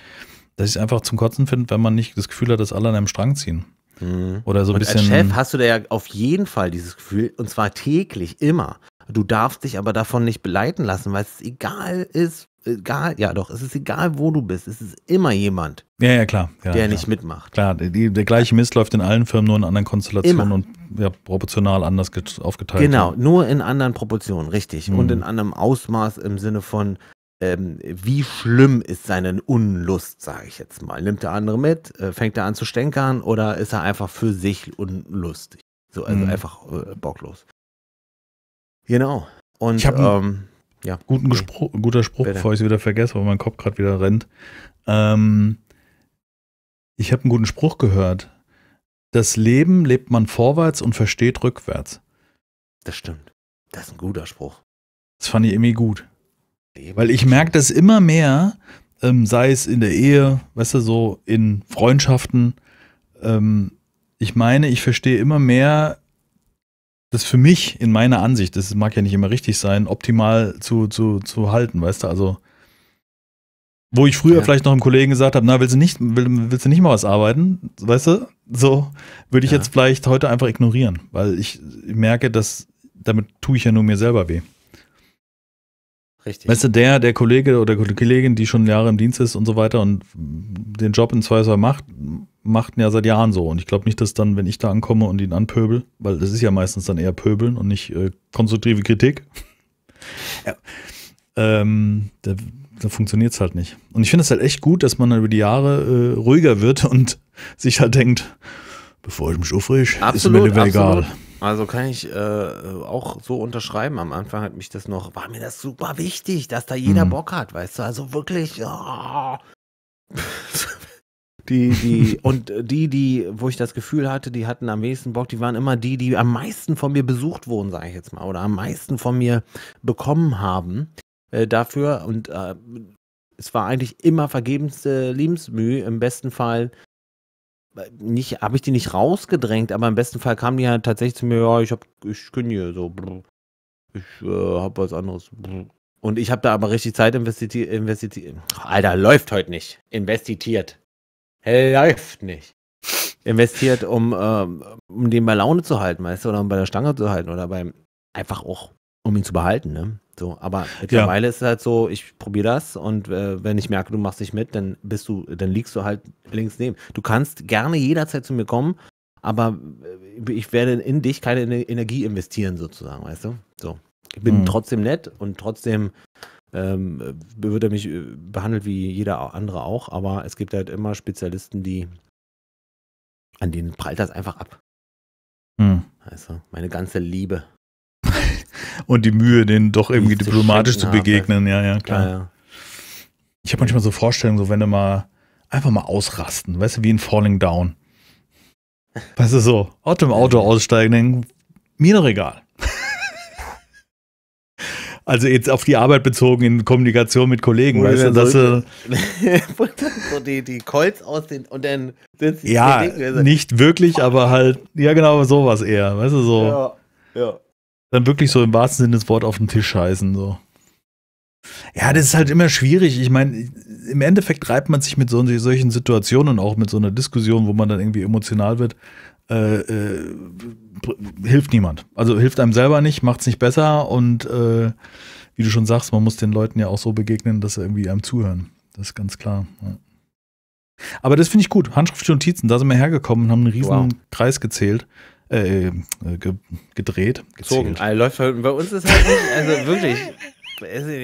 dass ich es einfach zum Kotzen finde, wenn man nicht das Gefühl hat, dass alle an einem Strang ziehen. Mhm. Oder so ein und bisschen. Als Chef hast du da ja auf jeden Fall dieses Gefühl, und zwar täglich, immer. Du darfst dich aber davon nicht beleiten lassen, weil es egal ist, egal, ja doch, es ist egal, wo du bist, es ist immer jemand. Ja, ja, klar. Ja, der klar. nicht mitmacht. Klar, die, der gleiche Mist läuft in allen Firmen, nur in anderen Konstellationen immer. und ja, proportional anders aufgeteilt. Genau, nur in anderen Proportionen, richtig. Mhm. Und in anderem Ausmaß im Sinne von, ähm, wie schlimm ist seine Unlust, sage ich jetzt mal. Nimmt der andere mit, äh, fängt er an zu stänkern oder ist er einfach für sich unlustig? So, also mhm. einfach äh, bocklos. Genau. Und ich habe ähm, ja. guten okay. Gespruch, guter Spruch, Bitte. bevor ich es wieder vergesse, weil mein Kopf gerade wieder rennt. Ähm, ich habe einen guten Spruch gehört. Das Leben lebt man vorwärts und versteht rückwärts. Das stimmt. Das ist ein guter Spruch. Das fand ich irgendwie gut. Weil ich merke das immer mehr, ähm, sei es in der Ehe, weißt du, so in Freundschaften. Ähm, ich meine, ich verstehe immer mehr, das für mich in meiner Ansicht, das mag ja nicht immer richtig sein, optimal zu, zu, zu halten, weißt du, also wo ich früher ja. vielleicht noch einem Kollegen gesagt habe, na, willst du nicht, willst du nicht mal was arbeiten, weißt du, so würde ich ja. jetzt vielleicht heute einfach ignorieren, weil ich merke, dass damit tue ich ja nur mir selber weh. Richtig. Weißt du, der, der Kollege oder Kollegin, die schon Jahre im Dienst ist und so weiter und den Job in zwei, Zweifel macht, macht ihn ja seit Jahren so. Und ich glaube nicht, dass dann, wenn ich da ankomme und ihn anpöbel, weil das ist ja meistens dann eher Pöbeln und nicht äh, konstruktive Kritik, ja. ähm, da, da funktioniert es halt nicht. Und ich finde es halt echt gut, dass man dann über die Jahre äh, ruhiger wird und [laughs] sich halt denkt, bevor ich mich aufrege, ist mir lieber egal. Also kann ich äh, auch so unterschreiben. Am Anfang hat mich das noch, war mir das super wichtig, dass da jeder mhm. Bock hat, weißt du? Also wirklich. Oh. [laughs] Die, die, [laughs] und die, die, wo ich das Gefühl hatte, die hatten am wenigsten Bock, die waren immer die, die am meisten von mir besucht wurden, sage ich jetzt mal, oder am meisten von mir bekommen haben äh, dafür. Und äh, es war eigentlich immer vergebens äh, Lebensmühe, im besten Fall nicht, habe ich die nicht rausgedrängt, aber im besten Fall kamen die halt tatsächlich zu mir, ja, ich hab, ich kündige, so, ich äh, hab was anderes. Und ich habe da aber richtig Zeit investiert, investiert, Alter, läuft heute nicht. Investiert. Läuft nicht. Investiert, um, ähm, um den bei Laune zu halten, weißt du, oder um bei der Stange zu halten oder beim einfach auch um ihn zu behalten, ne? So, aber mittlerweile ja. ist es halt so, ich probiere das und äh, wenn ich merke, du machst nicht mit, dann bist du, dann liegst du halt links neben. Du kannst gerne jederzeit zu mir kommen, aber äh, ich werde in dich keine Energie investieren, sozusagen, weißt du? So. Ich bin mhm. trotzdem nett und trotzdem ähm, wird er mich äh, behandelt wie jeder andere auch, aber es gibt halt immer Spezialisten, die an denen prallt das einfach ab. Mhm. Also, meine ganze Liebe und die Mühe, denen doch irgendwie diplomatisch zu begegnen. Habe. Ja, ja, klar. Ja, ja. Ich habe manchmal so Vorstellungen, so wenn du mal einfach mal ausrasten, weißt du, wie in Falling Down. Weißt du, so aus dem Auto aussteigen, denken, mir noch egal. [laughs] Also jetzt auf die Arbeit bezogen in Kommunikation mit Kollegen, Oder weißt du, dass so, [laughs] so die, die Colts aus den und dann sitzt Ja, Ding, also. nicht wirklich, aber halt, ja genau, sowas eher, weißt du, so. Ja, ja dann wirklich so im wahrsten Sinne des Wortes auf den Tisch scheißen. So. Ja, das ist halt immer schwierig. Ich meine, im Endeffekt reibt man sich mit so, solchen Situationen, auch mit so einer Diskussion, wo man dann irgendwie emotional wird, äh, äh, hilft niemand. Also hilft einem selber nicht, macht es nicht besser und äh, wie du schon sagst, man muss den Leuten ja auch so begegnen, dass sie irgendwie einem zuhören. Das ist ganz klar. Ja. Aber das finde ich gut. Handschriftliche Notizen, da sind wir hergekommen und haben einen riesen wow. Kreis gezählt. Äh, äh, ge gedreht. Gezogen. Also, läuft, bei uns ist halt nicht, also wirklich,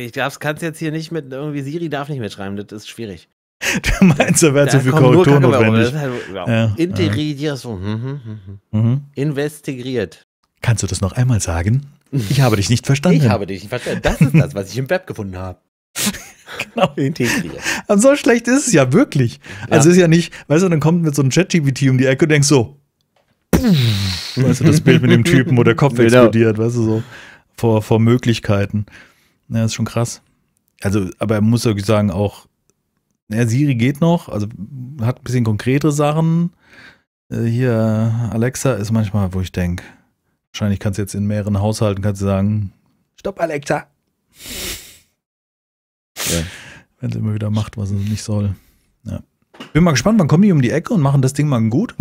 ich kann es jetzt hier nicht mit, irgendwie Siri darf nicht mitschreiben, das ist schwierig. [laughs] Du meinst, da wäre zu viel Korrektur notwendig. Halt, ja, ja. Integriert, so. Mhm, mhm. Mhm. Investigriert. Kannst du das noch einmal sagen? Ich habe dich nicht verstanden. Ich habe dich nicht verstanden. Das ist das, was ich im Web gefunden habe. [laughs] genau. Integriert. Und so schlecht ist es ja wirklich. Also ja. Also ist ja nicht, weißt du, dann kommt mit so einem ChatGPT um die Ecke und denkst so, weißt du, das Bild mit dem Typen, wo der Kopf genau. explodiert, weißt du, so vor, vor Möglichkeiten. Ja, ist schon krass. Also, aber er muss wirklich sagen, auch, ja, Siri geht noch, also hat ein bisschen konkretere Sachen. Äh, hier, Alexa ist manchmal, wo ich denke, wahrscheinlich kannst du jetzt in mehreren Haushalten kannst du sagen, Stopp, Alexa! Ja. Wenn sie immer wieder macht, was sie nicht soll. Ja. Bin mal gespannt, wann kommen die um die Ecke und machen das Ding mal gut?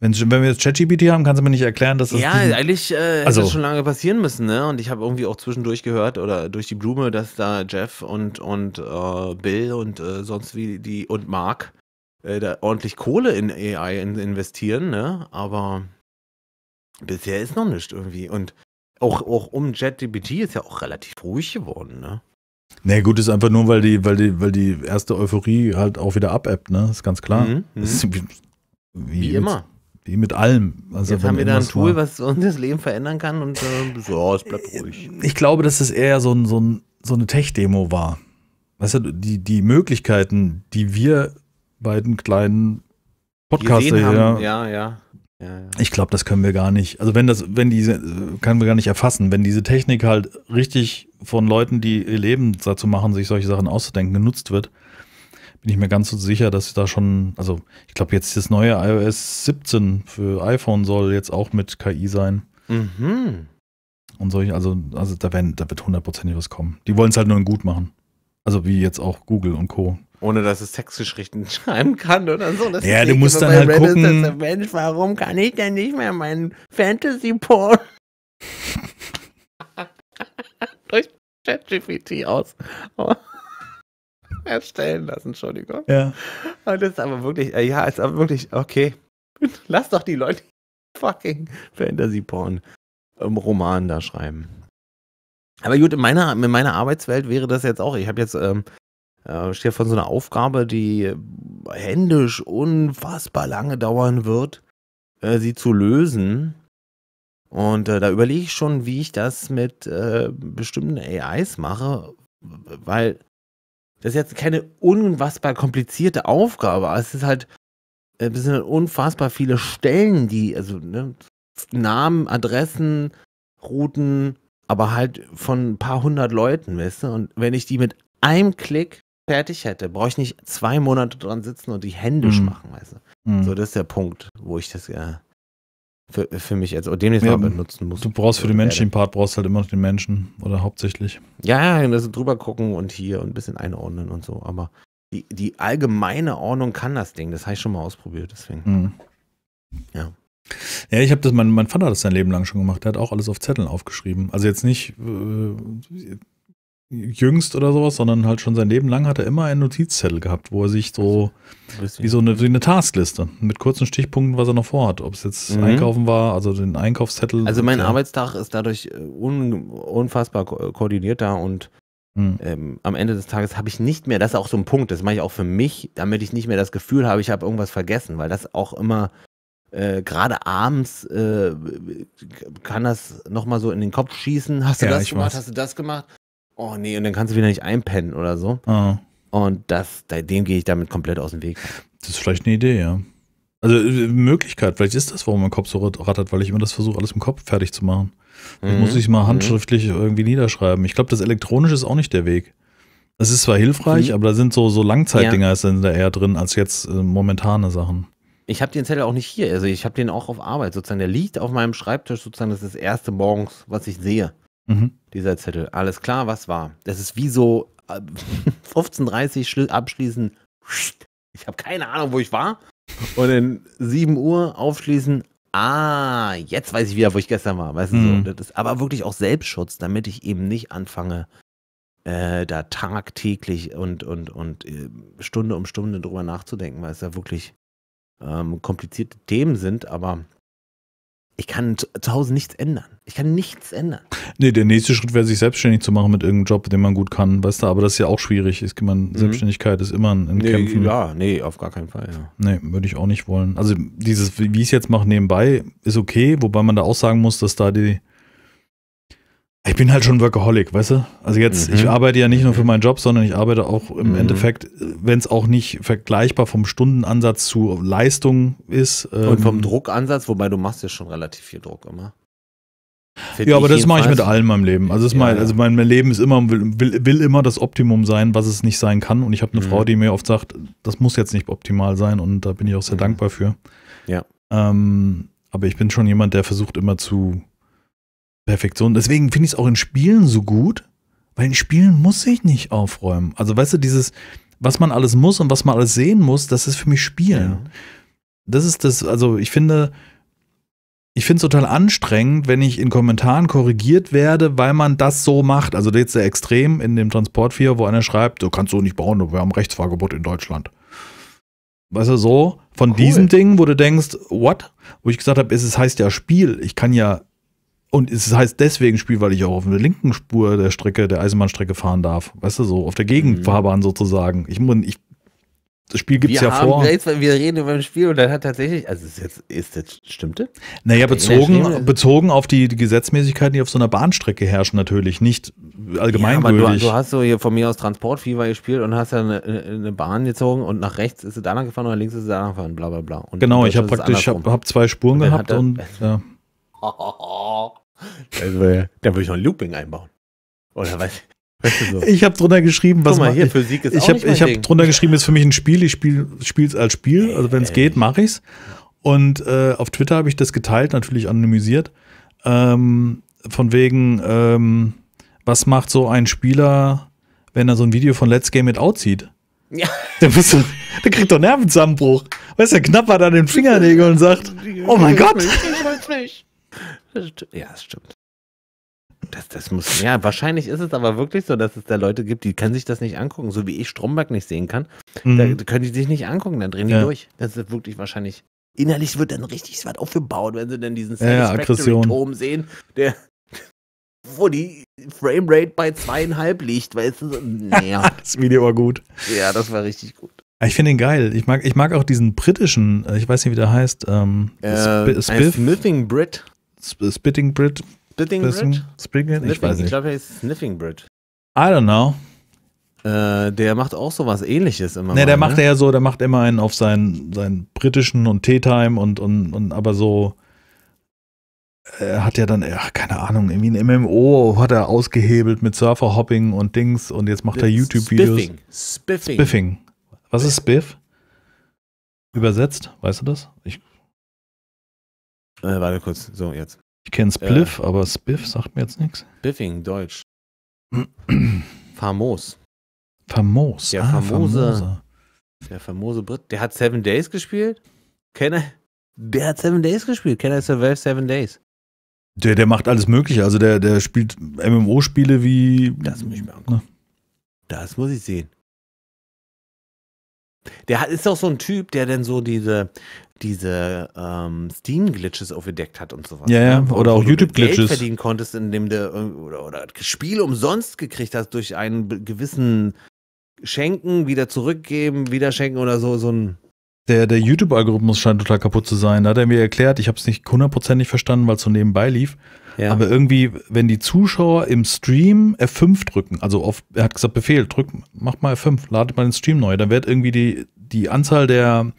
Wenn, wenn wir jetzt ChatGPT haben, kannst du mir nicht erklären, dass das. Ja, eigentlich äh, also. hätte das schon lange passieren müssen, ne? Und ich habe irgendwie auch zwischendurch gehört oder durch die Blume, dass da Jeff und, und äh, Bill und äh, sonst wie die und Mark äh, da ordentlich Kohle in AI in, investieren, ne? Aber bisher ist noch nichts irgendwie. Und auch, auch um ChatGPT ist ja auch relativ ruhig geworden, ne? Nee, gut, ist einfach nur, weil die, weil die, weil die erste Euphorie halt auch wieder abebbt, ne? Ist ganz klar. Mhm, mhm. ist wie, wie, wie immer. Die mit allem. Also Jetzt haben wir da ein Tool, war. was uns das Leben verändern kann und äh, so, [laughs] es bleibt ruhig. Ich glaube, dass es eher so, ein, so, ein, so eine Tech-Demo war. Weißt du, die, die Möglichkeiten, die wir beiden kleinen Podcaster hier. Haben, ja, ja. Ja, ja. Ich glaube, das können wir gar nicht. Also wenn das, wenn diese, können wir gar nicht erfassen, wenn diese Technik halt richtig von Leuten, die ihr Leben dazu machen, sich solche Sachen auszudenken, genutzt wird, nicht mehr ganz so sicher, dass da schon, also ich glaube jetzt das neue iOS 17 für iPhone soll jetzt auch mit KI sein. Mhm. Und solche, also, also da, werden, da wird hundertprozentig was kommen. Die wollen es halt nur in gut machen. Also wie jetzt auch Google und Co. Ohne dass es Textgeschichten [laughs] schreiben kann oder so. Das ja, du musst dann halt gucken. Ist, Mensch, warum kann ich denn nicht mehr meinen Fantasy-Porn [laughs] [laughs] durch ChatGPT aus? Oh erstellen lassen, Entschuldigung. Ja. Und das ist aber wirklich, äh, ja, ist aber wirklich, okay. [laughs] Lass doch die Leute [laughs] fucking Fantasy-Porn-Roman da schreiben. Aber gut, in meiner, in meiner Arbeitswelt wäre das jetzt auch, ich habe jetzt, ähm, äh, stehe von so einer Aufgabe, die händisch unfassbar lange dauern wird, äh, sie zu lösen. Und äh, da überlege ich schon, wie ich das mit äh, bestimmten AIs mache, weil das ist jetzt keine unfassbar komplizierte Aufgabe. Es ist halt, äh, es sind halt unfassbar viele Stellen, die, also ne, Namen, Adressen, Routen, aber halt von ein paar hundert Leuten, weißt du? Und wenn ich die mit einem Klick fertig hätte, brauche ich nicht zwei Monate dran sitzen und die händisch mhm. machen, weißt du? Mhm. So, das ist der Punkt, wo ich das, äh, für, für mich jetzt, oder den ich ja, mal halt benutzen muss. Du brauchst für den also, menschlichen äh, Part, brauchst halt immer noch den Menschen oder hauptsächlich. Ja, ja, drüber gucken und hier und ein bisschen einordnen und so, aber die, die allgemeine Ordnung kann das Ding, das habe ich schon mal ausprobiert, deswegen. Mhm. Ja. Ja, ich habe das, mein, mein Vater hat das sein Leben lang schon gemacht. Der hat auch alles auf Zetteln aufgeschrieben. Also jetzt nicht, äh, jüngst oder sowas, sondern halt schon sein Leben lang hat er immer einen Notizzettel gehabt, wo er sich so also, wie so eine, wie eine Taskliste mit kurzen Stichpunkten, was er noch vorhat, ob es jetzt mhm. Einkaufen war, also den Einkaufszettel. Also mein Arbeitstag ist dadurch äh, un, unfassbar ko äh, koordinierter und mhm. ähm, am Ende des Tages habe ich nicht mehr, das ist auch so ein Punkt, das mache ich auch für mich, damit ich nicht mehr das Gefühl habe, ich habe irgendwas vergessen, weil das auch immer äh, gerade abends äh, kann das nochmal so in den Kopf schießen. Hast du ja, das gemacht? Weiß. Hast du das gemacht? oh nee, und dann kannst du wieder nicht einpennen oder so. Ah. Und das, dem gehe ich damit komplett aus dem Weg. Das ist vielleicht eine Idee, ja. Also äh, Möglichkeit, vielleicht ist das, warum mein Kopf so rattert, weil ich immer das versuche, alles im Kopf fertig zu machen. Mhm. muss ich mal mhm. handschriftlich mhm. irgendwie niederschreiben. Ich glaube, das elektronische ist auch nicht der Weg. Es ist zwar hilfreich, mhm. aber da sind so, so Langzeitdinger ja. sind da eher drin, als jetzt äh, momentane Sachen. Ich habe den Zettel auch nicht hier, also ich habe den auch auf Arbeit sozusagen. Der liegt auf meinem Schreibtisch sozusagen, das ist das erste morgens, was ich sehe. Mhm. Dieser Zettel. Alles klar, was war? Das ist wie so 15.30 äh, abschließen. Ich habe keine Ahnung, wo ich war. Und in 7 Uhr aufschließen. Ah, jetzt weiß ich wieder, wo ich gestern war. Weißt mhm. du, so. Mhm. das ist aber wirklich auch Selbstschutz, damit ich eben nicht anfange, äh, da tagtäglich und, und, und äh, Stunde um Stunde drüber nachzudenken, weil es ja wirklich ähm, komplizierte Themen sind. Aber ich kann zu Hause nichts ändern. Ich kann nichts ändern. Nee, der nächste Schritt wäre, sich selbstständig zu machen mit irgendeinem Job, den man gut kann, weißt du, aber das ist ja auch schwierig. Ist, man, mhm. Selbstständigkeit ist immer ein, ein nee, Kämpfen. Ja, nee, auf gar keinen Fall. Ja. Nee, würde ich auch nicht wollen. Also dieses, wie ich es jetzt mache, nebenbei ist okay, wobei man da auch sagen muss, dass da die, ich bin halt schon Workaholic, weißt du? Also jetzt, mhm. ich arbeite ja nicht nur für mhm. meinen Job, sondern ich arbeite auch im mhm. Endeffekt, äh, wenn es auch nicht vergleichbar vom Stundenansatz zu Leistung ist. Und vom ähm, Druckansatz, wobei du machst ja schon relativ viel Druck immer. Find ja, aber das mache ich mit allem in meinem Leben. Also, das ja, mein, also mein Leben ist immer, will, will, immer das Optimum sein, was es nicht sein kann. Und ich habe eine mhm. Frau, die mir oft sagt, das muss jetzt nicht optimal sein und da bin ich auch sehr mhm. dankbar für. Ja. Ähm, aber ich bin schon jemand, der versucht immer zu Perfektion. Deswegen finde ich es auch in Spielen so gut, weil in Spielen muss ich nicht aufräumen. Also weißt du, dieses, was man alles muss und was man alles sehen muss, das ist für mich Spielen. Ja. Das ist das, also ich finde, ich finde es total anstrengend, wenn ich in Kommentaren korrigiert werde, weil man das so macht. Also jetzt sehr extrem in dem Transport 4, wo einer schreibt, du kannst so nicht bauen, wir haben Rechtsfahrgebot in Deutschland. Weißt du, so von cool. diesem Ding, wo du denkst, what? Wo ich gesagt habe, es heißt ja Spiel. Ich kann ja und es heißt deswegen Spiel, weil ich auch auf der linken Spur der Strecke, der Eisenbahnstrecke fahren darf. Weißt du, so auf der Gegenfahrbahn mhm. sozusagen. Ich, ich, das Spiel gibt es ja vor. Jetzt, wir reden über ein Spiel und dann hat tatsächlich, also ist jetzt, ist jetzt stimmte? Naja, bezogen, bezogen auf die, die, Gesetzmäßigkeiten, die auf so einer Bahnstrecke herrschen natürlich, nicht allgemeingültig. Ja, du, du, hast so hier von mir aus Transportfieber gespielt und hast ja eine, eine, Bahn gezogen und nach rechts ist sie lang gefahren und nach links ist sie lang gefahren, bla bla bla. Und genau, ich habe praktisch, hab, hab, zwei Spuren und gehabt und ja. Oh, [laughs] oh, also, äh, da würde ich noch ein Looping einbauen. Oder was? So. Ich habe drunter geschrieben, was Guck mal, hier, ich, Physik ist ich habe hab drunter geschrieben, ist für mich ein Spiel. Ich spiele es als Spiel. Also wenn es äh. geht, mache ich's. Und äh, auf Twitter habe ich das geteilt, natürlich anonymisiert. Ähm, von wegen, ähm, was macht so ein Spieler, wenn er so ein Video von Let's Game It Out sieht? Ja. [laughs] Der, bist der kriegt doch Nervenzusammenbruch. Weißt du, knapp knappert an den Fingernägeln und sagt, oh mein Gott. Ja, das stimmt. Das, das muss, ja, wahrscheinlich ist es aber wirklich so, dass es da Leute gibt, die können sich das nicht angucken, so wie ich Stromberg nicht sehen kann. Mhm. Da können die sich nicht angucken, dann drehen die ja. durch. Das ist wirklich wahrscheinlich. Innerlich wird dann richtig was aufgebaut, wenn sie dann diesen Satisfactory-Turm ja, sehen, der, wo die Framerate bei zweieinhalb liegt, weißt du, so, naja. das Video war gut. Ja, das war richtig gut. Ich finde ihn geil. Ich mag, ich mag auch diesen britischen, äh, ich weiß nicht, wie der heißt. Ähm, äh, Spiff. Smithing Brit. Spitting Brit. Spitting Brit? Springen? Ich weiß nicht. Ich glaube, er ist Sniffing Brit. I don't know. Äh, der macht auch sowas ähnliches immer. Ne, der macht ne? ja so, der macht immer einen auf seinen, seinen britischen und Tea time und, und, und aber so. Er hat ja dann, ach, keine Ahnung, irgendwie ein MMO hat er ausgehebelt mit Surfer-Hopping und Dings und jetzt macht er YouTube-Videos. Spiffing. Spiffing. Spiffing. Was ist Spiff? Übersetzt, weißt du das? Äh, warte kurz, so jetzt. Ich kenne äh, Spliff, äh, aber Spiff sagt mir jetzt nichts. Spiffing, Deutsch. [clears throat] Famos. Famos. Der ah, famose. Famoser. Der famose Brit. Der hat Seven Days gespielt? Kenner. Der hat Seven Days gespielt. Kenner Survive Seven Days. Der, der macht alles Mögliche. Also der, der spielt MMO-Spiele wie. Das muss ich mir angucken. Ne? Das muss ich sehen. Der ist auch so ein Typ, der dann so diese diese ähm, Steam-Glitches aufgedeckt hat und so was. Ja, ja. Ne? Oder, auch YouTube-Glitches. Geld verdienen konntest, indem du oder, oder Spiele umsonst gekriegt hast durch einen gewissen Schenken, wieder zurückgeben, wieder schenken oder so, so ein. Der, der YouTube-Algorithmus scheint total kaputt zu sein. Da hat er mir erklärt, ich habe es nicht hundertprozentig verstanden, weil es so nebenbei lief. Ja. Aber irgendwie, wenn die Zuschauer im Stream F5 drücken, also auf, er hat gesagt, Befehl, drück, mach mal F5, ladet mal den Stream neu, dann wird irgendwie die, die Anzahl der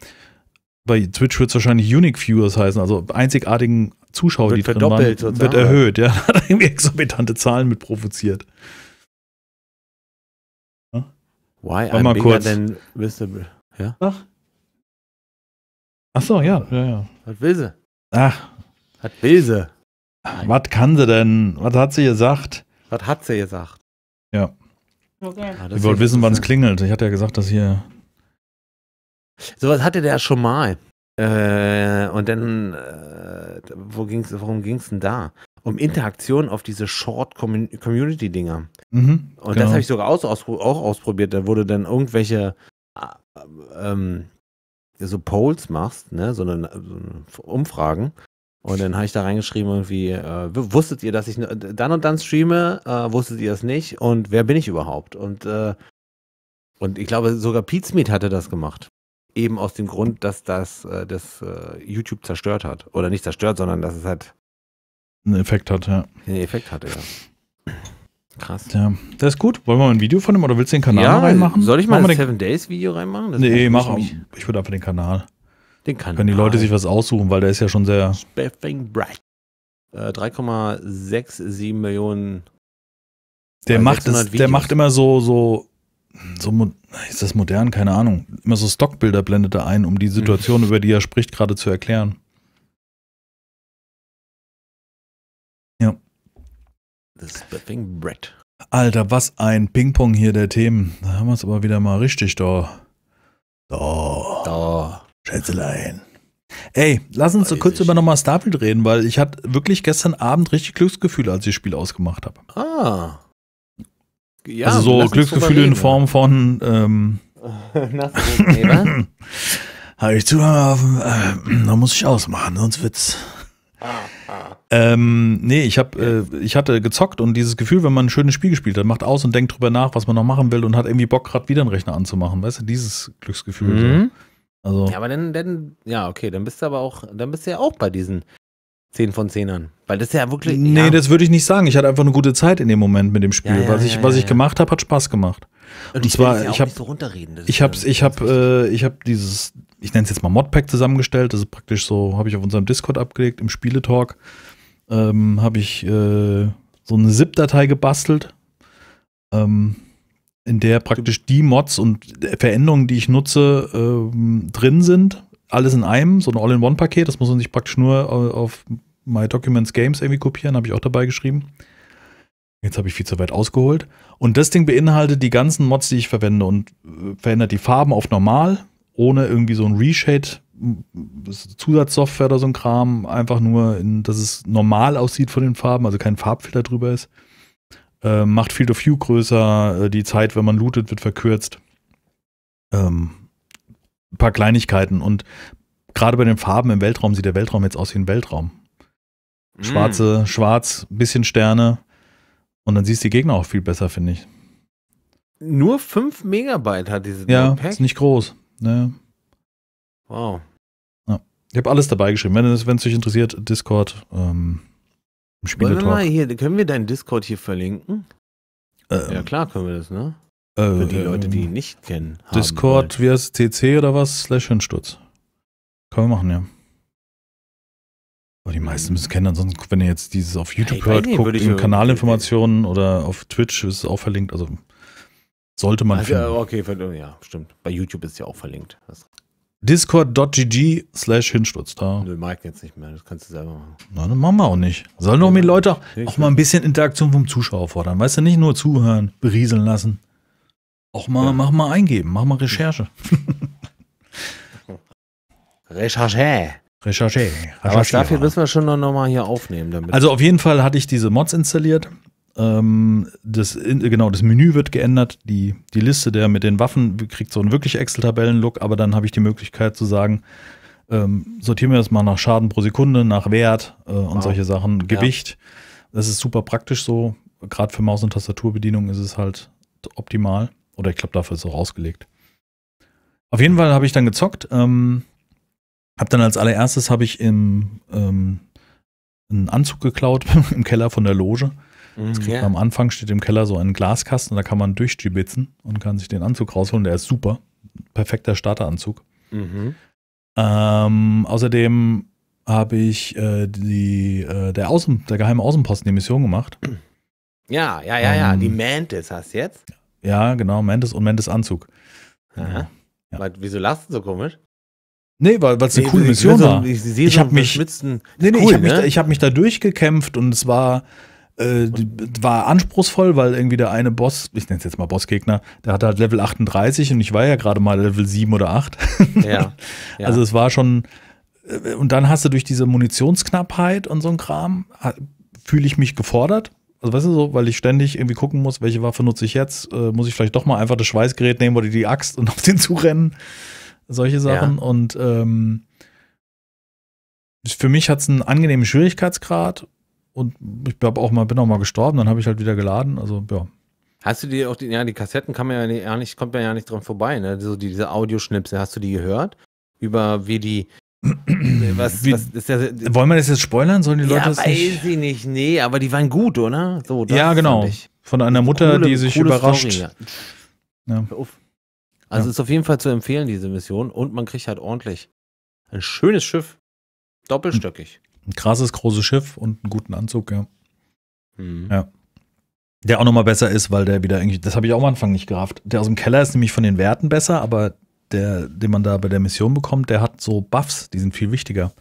bei Twitch wird es wahrscheinlich Unique Viewers heißen, also einzigartigen Zuschauer, wird die drin waren, sozusagen. wird erhöht. Ja, [laughs] da hat irgendwie exorbitante Zahlen mit provoziert. Ja? Hm? Why War mal kurz. than visible? Ja? Ach. Ach so, ja, ja, ja. Was will sie? Ach. Was will sie? Was kann sie denn? Was hat sie gesagt? Was hat sie gesagt? Ja. Okay. Ah, ich wollte wissen, wann es klingelt. Ich hatte ja gesagt, dass hier Sowas hatte der schon mal. Äh, und dann, äh, wo ging's, worum ging es denn da? Um Interaktion auf diese Short-Community-Dinger. Mhm, und genau. das habe ich sogar aus, aus, auch ausprobiert. Da wurde dann irgendwelche äh, ähm, so Polls machst, ne? so, eine, so eine Umfragen. Und dann habe ich da reingeschrieben, irgendwie, äh, wusstet ihr, dass ich dann und dann streame? Äh, wusstet ihr das nicht? Und wer bin ich überhaupt? Und, äh, und ich glaube, sogar Pete hatte das gemacht eben aus dem Grund, dass das, äh, das äh, YouTube zerstört hat. Oder nicht zerstört, sondern dass es halt einen Effekt hat, ja. Einen Effekt hat, ja. Krass. Ja, das ist gut. Wollen wir mal ein Video von ihm oder willst du den Kanal ja, reinmachen? Soll ich mal ein Seven Days Video reinmachen? Das nee, mach auch. Ich würde einfach den Kanal. Den Kanal. Können die Leute sich was aussuchen, weil der ist ja schon sehr. Spaffing Bright. Äh, 3,67 Millionen. Der macht, es, der macht immer so, so so ist das modern, keine Ahnung. Immer so Stockbilder blendet er ein, um die Situation, [laughs] über die er spricht, gerade zu erklären. Ja. Das ist der Bapping Brett. Alter, was ein Ping-Pong hier der Themen. Da haben wir es aber wieder mal richtig da. Da. Da. Schätzelein. Ey, lass uns so kurz ich. über nochmal Starfield reden, weil ich hatte wirklich gestern Abend richtig Glücksgefühl, als ich das Spiel ausgemacht habe. Ah. Ja, also so Glücksgefühle in Form von ähm, Habe ich Zuhörer, äh, da muss ich ausmachen, sonst wird's. Ah, ah. ähm, nee, ich hab, äh, ich hatte gezockt und dieses Gefühl, wenn man ein schönes Spiel gespielt hat, macht aus und denkt drüber nach, was man noch machen will und hat irgendwie Bock, gerade wieder einen Rechner anzumachen, weißt du, dieses Glücksgefühl. Mhm. Also. Ja, aber dann, dann, ja, okay, dann bist du aber auch, dann bist du ja auch bei diesen 10 von 10 an. Weil das ist ja wirklich. Nee, ja. das würde ich nicht sagen. Ich hatte einfach eine gute Zeit in dem Moment mit dem Spiel. Ja, ja, was ich, was ich gemacht habe, hat Spaß gemacht. Und, und zwar, ich habe. So ich habe, ich habe, äh, ich dieses, ich nenne es jetzt mal Modpack zusammengestellt. Das ist praktisch so, habe ich auf unserem Discord abgelegt, im Spieletalk. Ähm, habe ich äh, so eine ZIP-Datei gebastelt. Ähm, in der praktisch die Mods und Veränderungen, die ich nutze, ähm, drin sind alles in einem, so ein All-in-One-Paket. Das muss man sich praktisch nur äh, auf My Documents Games irgendwie kopieren, habe ich auch dabei geschrieben. Jetzt habe ich viel zu weit ausgeholt. Und das Ding beinhaltet die ganzen Mods, die ich verwende und äh, verändert die Farben auf normal, ohne irgendwie so ein Reshade, Zusatzsoftware oder so ein Kram. Einfach nur, in, dass es normal aussieht von den Farben, also kein Farbfilter drüber ist. Äh, macht Field of View größer, äh, die Zeit, wenn man lootet, wird verkürzt. Ähm, ein paar Kleinigkeiten. Und gerade bei den Farben im Weltraum sieht der Weltraum jetzt aus wie ein Weltraum. Hm. Schwarze, mm. schwarz, bisschen Sterne. Und dann siehst du die Gegner auch viel besser, finde ich. Nur 5 Megabyte hat diese Ja, Pack? ist nicht groß. Ne? Wow. Ja. Ich habe alles dabei geschrieben. Wenn es dich interessiert, Discord, ähm, Spieletalk. Mal hier, können wir deinen Discord hier verlinken? Ähm, ja, klar können wir das, ne? Äh, Für die Leute, die ähm, ihn nicht kennen. Discord, wie heißt TC oder was? Slash Hirnsturz. Können wir machen, ja. Aber die meisten müssen es kennen. Ansonsten, wenn ihr jetzt dieses auf YouTube hört, nicht, guckt in Kanalinformationen oder auf Twitch ist es auch verlinkt. Also sollte man also, finden. Okay, oh, ja, stimmt. Bei YouTube ist es ja auch verlinkt. Discord.gg slash Hinsturz. Da. Nö, Mike jetzt nicht mehr. Das kannst du selber machen. Nein, das machen wir auch nicht. Sollen doch mit Leute auch mal ein bisschen Interaktion vom Zuschauer fordern. Weißt du, nicht nur zuhören, berieseln lassen. Auch mal, ja. mach mal eingeben, mach mal Recherche. Recherche. [laughs] Recherche. Recherche. Aber dafür müssen wir schon nochmal hier aufnehmen. Damit also auf jeden Fall hatte ich diese Mods installiert. Ähm, das, genau, das Menü wird geändert, die, die Liste der mit den Waffen kriegt so einen wirklich Excel-Tabellen-Look, aber dann habe ich die Möglichkeit zu sagen, ähm, sortieren wir das mal nach Schaden pro Sekunde, nach Wert äh, und wow. solche Sachen, Gewicht. Ja. Das ist super praktisch so. Gerade für Maus- und Tastaturbedienung ist es halt optimal. Oder ich glaube, dafür ist es auch ausgelegt. Auf jeden Fall habe ich dann gezockt. Ähm, habe dann als allererstes habe ich im ähm, einen Anzug geklaut [laughs] im Keller von der Loge. Okay. Mhm, am Anfang steht im Keller so ein Glaskasten, da kann man durchstibitzen und kann sich den Anzug rausholen. Der ist super. Perfekter Starteranzug. Mhm. Ähm, außerdem habe ich äh, die, äh, der, Außen, der geheime Außenposten die Mission gemacht. Ja, ja, ja, ja. die ähm, Mantis hast du jetzt? Ja, genau, Mantis und Mantis Anzug. Aha. Genau. Ja. Weil, wieso lachst du so komisch? Nee, weil es eine nee, coole Mission so, war. Ich, ich, ich habe mich, nee, nee, cool, ne? ich hab ne? mich, da, hab mich da durchgekämpft und es war, äh, war anspruchsvoll, weil irgendwie der eine Boss, ich nenne es jetzt mal Bossgegner, der hatte halt Level 38 und ich war ja gerade mal Level 7 oder 8. Ja, [laughs] ja. Also es war schon, äh, und dann hast du durch diese Munitionsknappheit und so ein Kram, fühle ich mich gefordert. Also weißt du so, weil ich ständig irgendwie gucken muss, welche Waffe nutze ich jetzt, äh, muss ich vielleicht doch mal einfach das Schweißgerät nehmen oder die Axt und [laughs] auf den zurennen. Solche Sachen. Ja. Und ähm, für mich hat es einen angenehmen Schwierigkeitsgrad und ich glaube auch mal, bin auch mal gestorben, dann habe ich halt wieder geladen. Also ja. Hast du die auch die, ja, die Kassetten kann man ja nicht, kommt man ja nicht dran vorbei, ne? So diese Audioschnipsel, hast du die gehört? Über wie die, äh, was, was ja, Wollen wir das jetzt spoilern? Sollen die Leute ja, das nicht? Weiß ich nicht, nee, aber die waren gut, oder? So, ja, genau. Von einer Mutter, coole, die sich überrascht. Story, ja. Also ist auf jeden Fall zu empfehlen, diese Mission. Und man kriegt halt ordentlich ein schönes Schiff. Doppelstöckig. Ein krasses, großes Schiff und einen guten Anzug, ja. Mhm. Ja. Der auch nochmal besser ist, weil der wieder irgendwie, das habe ich auch am Anfang nicht gerafft. Der aus dem Keller ist nämlich von den Werten besser, aber der, den man da bei der Mission bekommt, der hat so Buffs, die sind viel wichtiger.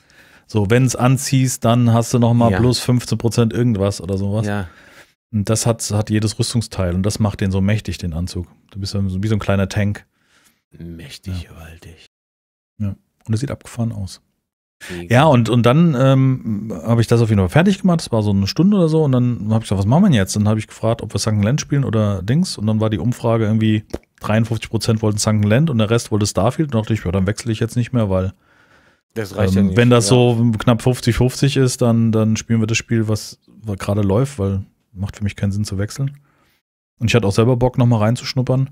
So, wenn es anziehst, dann hast du nochmal ja. plus 15% irgendwas oder sowas. Ja. Und das hat, hat jedes Rüstungsteil und das macht den so mächtig, den Anzug. Du bist dann so, wie so ein kleiner Tank. Mächtig, ja. gewaltig. Ja. Und es sieht abgefahren aus. Mega. Ja, und, und dann ähm, habe ich das auf jeden Fall fertig gemacht. Das war so eine Stunde oder so. Und dann habe ich gesagt, was machen wir jetzt? Dann habe ich gefragt, ob wir Second Land spielen oder Dings. Und dann war die Umfrage irgendwie 53 Prozent wollten Sunken Land und der Rest wollte Starfield. Und dachte ich, ja, dann wechsle ich jetzt nicht mehr, weil das ähm, ja nicht, wenn das ja. so knapp 50-50 ist, dann, dann spielen wir das Spiel, was, was gerade läuft, weil macht für mich keinen Sinn zu wechseln. Und ich hatte auch selber Bock, nochmal reinzuschnuppern.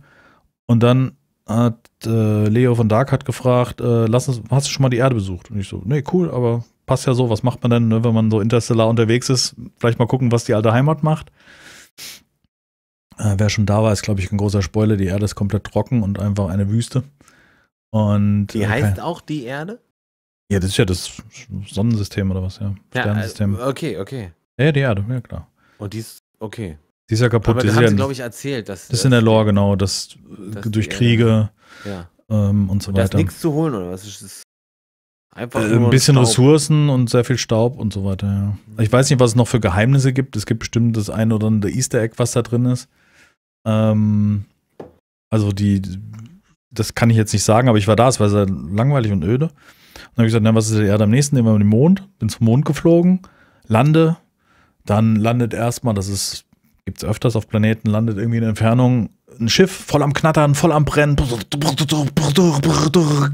Und dann hat äh, Leo von Dark hat gefragt, äh, lass uns, hast du schon mal die Erde besucht? Und ich so, nee, cool, aber passt ja so, was macht man denn, ne, wenn man so interstellar unterwegs ist? Vielleicht mal gucken, was die alte Heimat macht. Äh, wer schon da war, ist, glaube ich, ein großer Spoiler. Die Erde ist komplett trocken und einfach eine Wüste. Und, die äh, heißt auch die Erde? Ja, das ist ja das Sonnensystem oder was, ja. Sternensystem. ja äh, okay, okay. Ja, die Erde, ja klar. Und die ist, okay. Die ist ja kaputt. Aber das haben ja sie, glaube ich, erzählt. Dass, das ist in der Lore, genau. Das, durch Kriege ja. ähm, und so und weiter. Da ist nichts zu holen, oder was? Ist Einfach äh, ein bisschen Staub. Ressourcen und sehr viel Staub und so weiter, ja. Mhm. Ich weiß nicht, was es noch für Geheimnisse gibt. Es gibt bestimmt das eine oder andere Easter Egg, was da drin ist. Ähm, also die, das kann ich jetzt nicht sagen, aber ich war da, es war sehr langweilig und öde. Und dann habe ich gesagt, na, was ist die Erde am nächsten? Nehmen wir den Mond, bin zum Mond geflogen, lande, dann landet erstmal, das ist, gibt es öfters auf Planeten, landet irgendwie in Entfernung ein Schiff, voll am Knattern, voll am Brennen,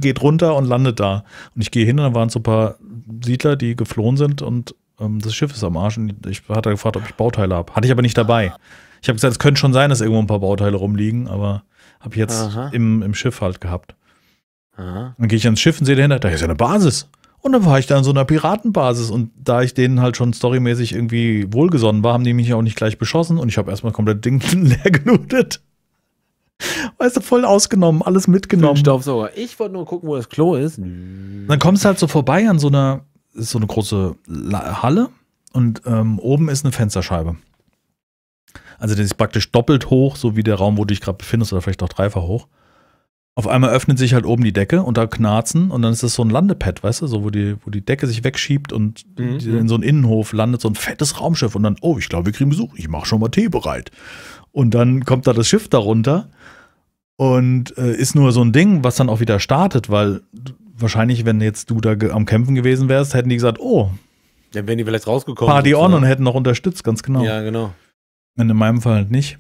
geht runter und landet da. Und ich gehe hin und da waren so ein paar Siedler, die geflohen sind und ähm, das Schiff ist am Arsch. Und ich hatte gefragt, ob ich Bauteile habe. Hatte ich aber nicht dabei. Ich habe gesagt, es könnte schon sein, dass irgendwo ein paar Bauteile rumliegen, aber habe ich jetzt im, im Schiff halt gehabt. Aha. Dann gehe ich ans Schiff und sehe dahinter, da ist ja eine Basis. Und dann war ich da an so einer Piratenbasis und da ich denen halt schon storymäßig irgendwie wohlgesonnen war, haben die mich auch nicht gleich beschossen und ich habe erstmal komplett Ding [laughs] leer genutet. Weißt du, voll ausgenommen, alles mitgenommen. Staubsauger. Ich wollte nur gucken, wo das Klo ist. Dann kommst du halt so vorbei an so einer, ist so eine große Halle und ähm, oben ist eine Fensterscheibe. Also das ist praktisch doppelt hoch, so wie der Raum, wo du dich gerade befindest, oder vielleicht auch dreifach hoch. Auf einmal öffnet sich halt oben die Decke und da knarzen und dann ist das so ein Landepad, weißt du, so wo die, wo die Decke sich wegschiebt und mhm. in so einen Innenhof landet so ein fettes Raumschiff und dann, oh, ich glaube, wir kriegen Besuch, ich mache schon mal Tee bereit. Und dann kommt da das Schiff darunter und äh, ist nur so ein Ding, was dann auch wieder startet, weil wahrscheinlich, wenn jetzt du da am Kämpfen gewesen wärst, hätten die gesagt, oh. Dann wären die vielleicht rausgekommen. Party on und hätten noch unterstützt, ganz genau. Ja, genau. Und in meinem Fall halt nicht.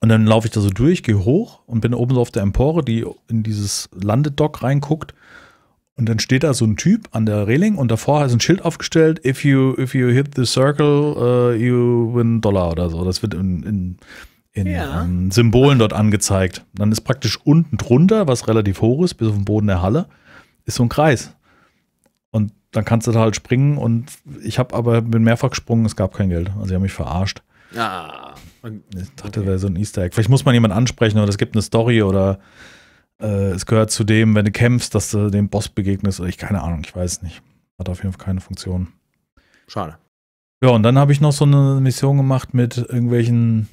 Und dann laufe ich da so durch, gehe hoch und bin oben so auf der Empore, die in dieses Landedock reinguckt. Und dann steht da so ein Typ an der Reling und davor ist ein Schild aufgestellt: If you, if you hit the circle, uh, you win Dollar oder so. Das wird in, in, in ja. ähm, Symbolen dort angezeigt. Dann ist praktisch unten drunter, was relativ hoch ist, bis auf den Boden der Halle, ist so ein Kreis. Und dann kannst du da halt springen und ich habe aber bin mehrfach gesprungen, es gab kein Geld. Also sie haben mich verarscht. Ah, okay. ich dachte, das wäre so ein Easter Egg. Vielleicht muss man jemanden ansprechen oder es gibt eine Story oder äh, es gehört zu dem, wenn du kämpfst, dass du dem Boss begegnest oder ich keine Ahnung, ich weiß nicht. Hat auf jeden Fall keine Funktion. Schade. Ja, und dann habe ich noch so eine Mission gemacht mit irgendwelchen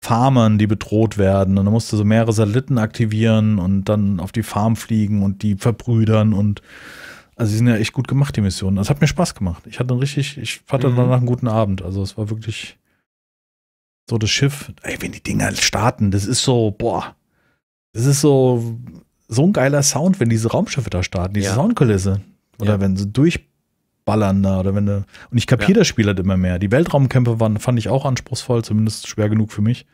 Farmern, die bedroht werden. Und dann musst du so mehrere Satelliten aktivieren und dann auf die Farm fliegen und die verbrüdern und also, sie sind ja echt gut gemacht, die Missionen. Das also, hat mir Spaß gemacht. Ich hatte richtig, ich hatte mhm. danach einen guten Abend. Also, es war wirklich so das Schiff. Ey, wenn die Dinger starten, das ist so, boah, das ist so, so ein geiler Sound, wenn diese Raumschiffe da starten, diese ja. Soundkulisse. Oder ja. wenn sie durchballern da, oder wenn du, und ich kapiere ja. das Spiel halt immer mehr. Die Weltraumkämpfe waren, fand ich auch anspruchsvoll, zumindest schwer genug für mich.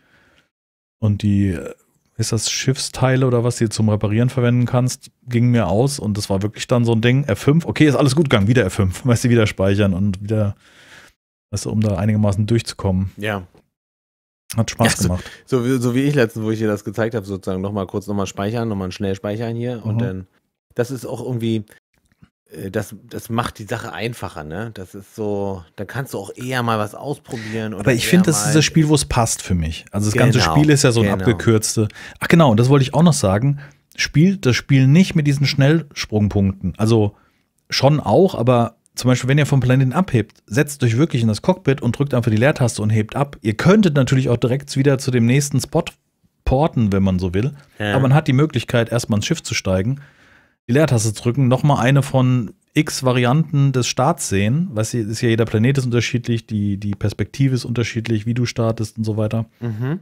Und die äh, ist das Schiffsteile oder was, die du zum Reparieren verwenden kannst, ging mir aus und das war wirklich dann so ein Ding. F5, okay, ist alles gut gegangen, wieder F5, [laughs] weißt du, wieder speichern und wieder, weißt du, um da einigermaßen durchzukommen. Ja. Hat Spaß ja, gemacht. So, so, wie ich letztens, wo ich dir das gezeigt habe, sozusagen nochmal kurz nochmal speichern, nochmal schnell speichern hier mhm. und dann, das ist auch irgendwie, äh, das, das macht die Sache einfacher, ne? Das ist so, da kannst du auch eher mal was ausprobieren. Aber ich finde, das ist das Spiel, wo es passt für mich. Also das genau, ganze Spiel ist ja so ein genau. abgekürzte. Ach genau, das wollte ich auch noch sagen. Spielt das Spiel nicht mit diesen Schnellsprungpunkten. Also schon auch, aber zum Beispiel, wenn ihr vom Planeten abhebt, setzt euch wirklich in das Cockpit und drückt einfach die Leertaste und hebt ab. Ihr könntet natürlich auch direkt wieder zu dem nächsten Spot porten, wenn man so will. Ja. Aber man hat die Möglichkeit, erstmal ins Schiff zu steigen die Leertaste drücken, nochmal eine von x Varianten des Starts sehen. Weißt du, ist ja jeder Planet ist unterschiedlich, die, die Perspektive ist unterschiedlich, wie du startest und so weiter. Mhm.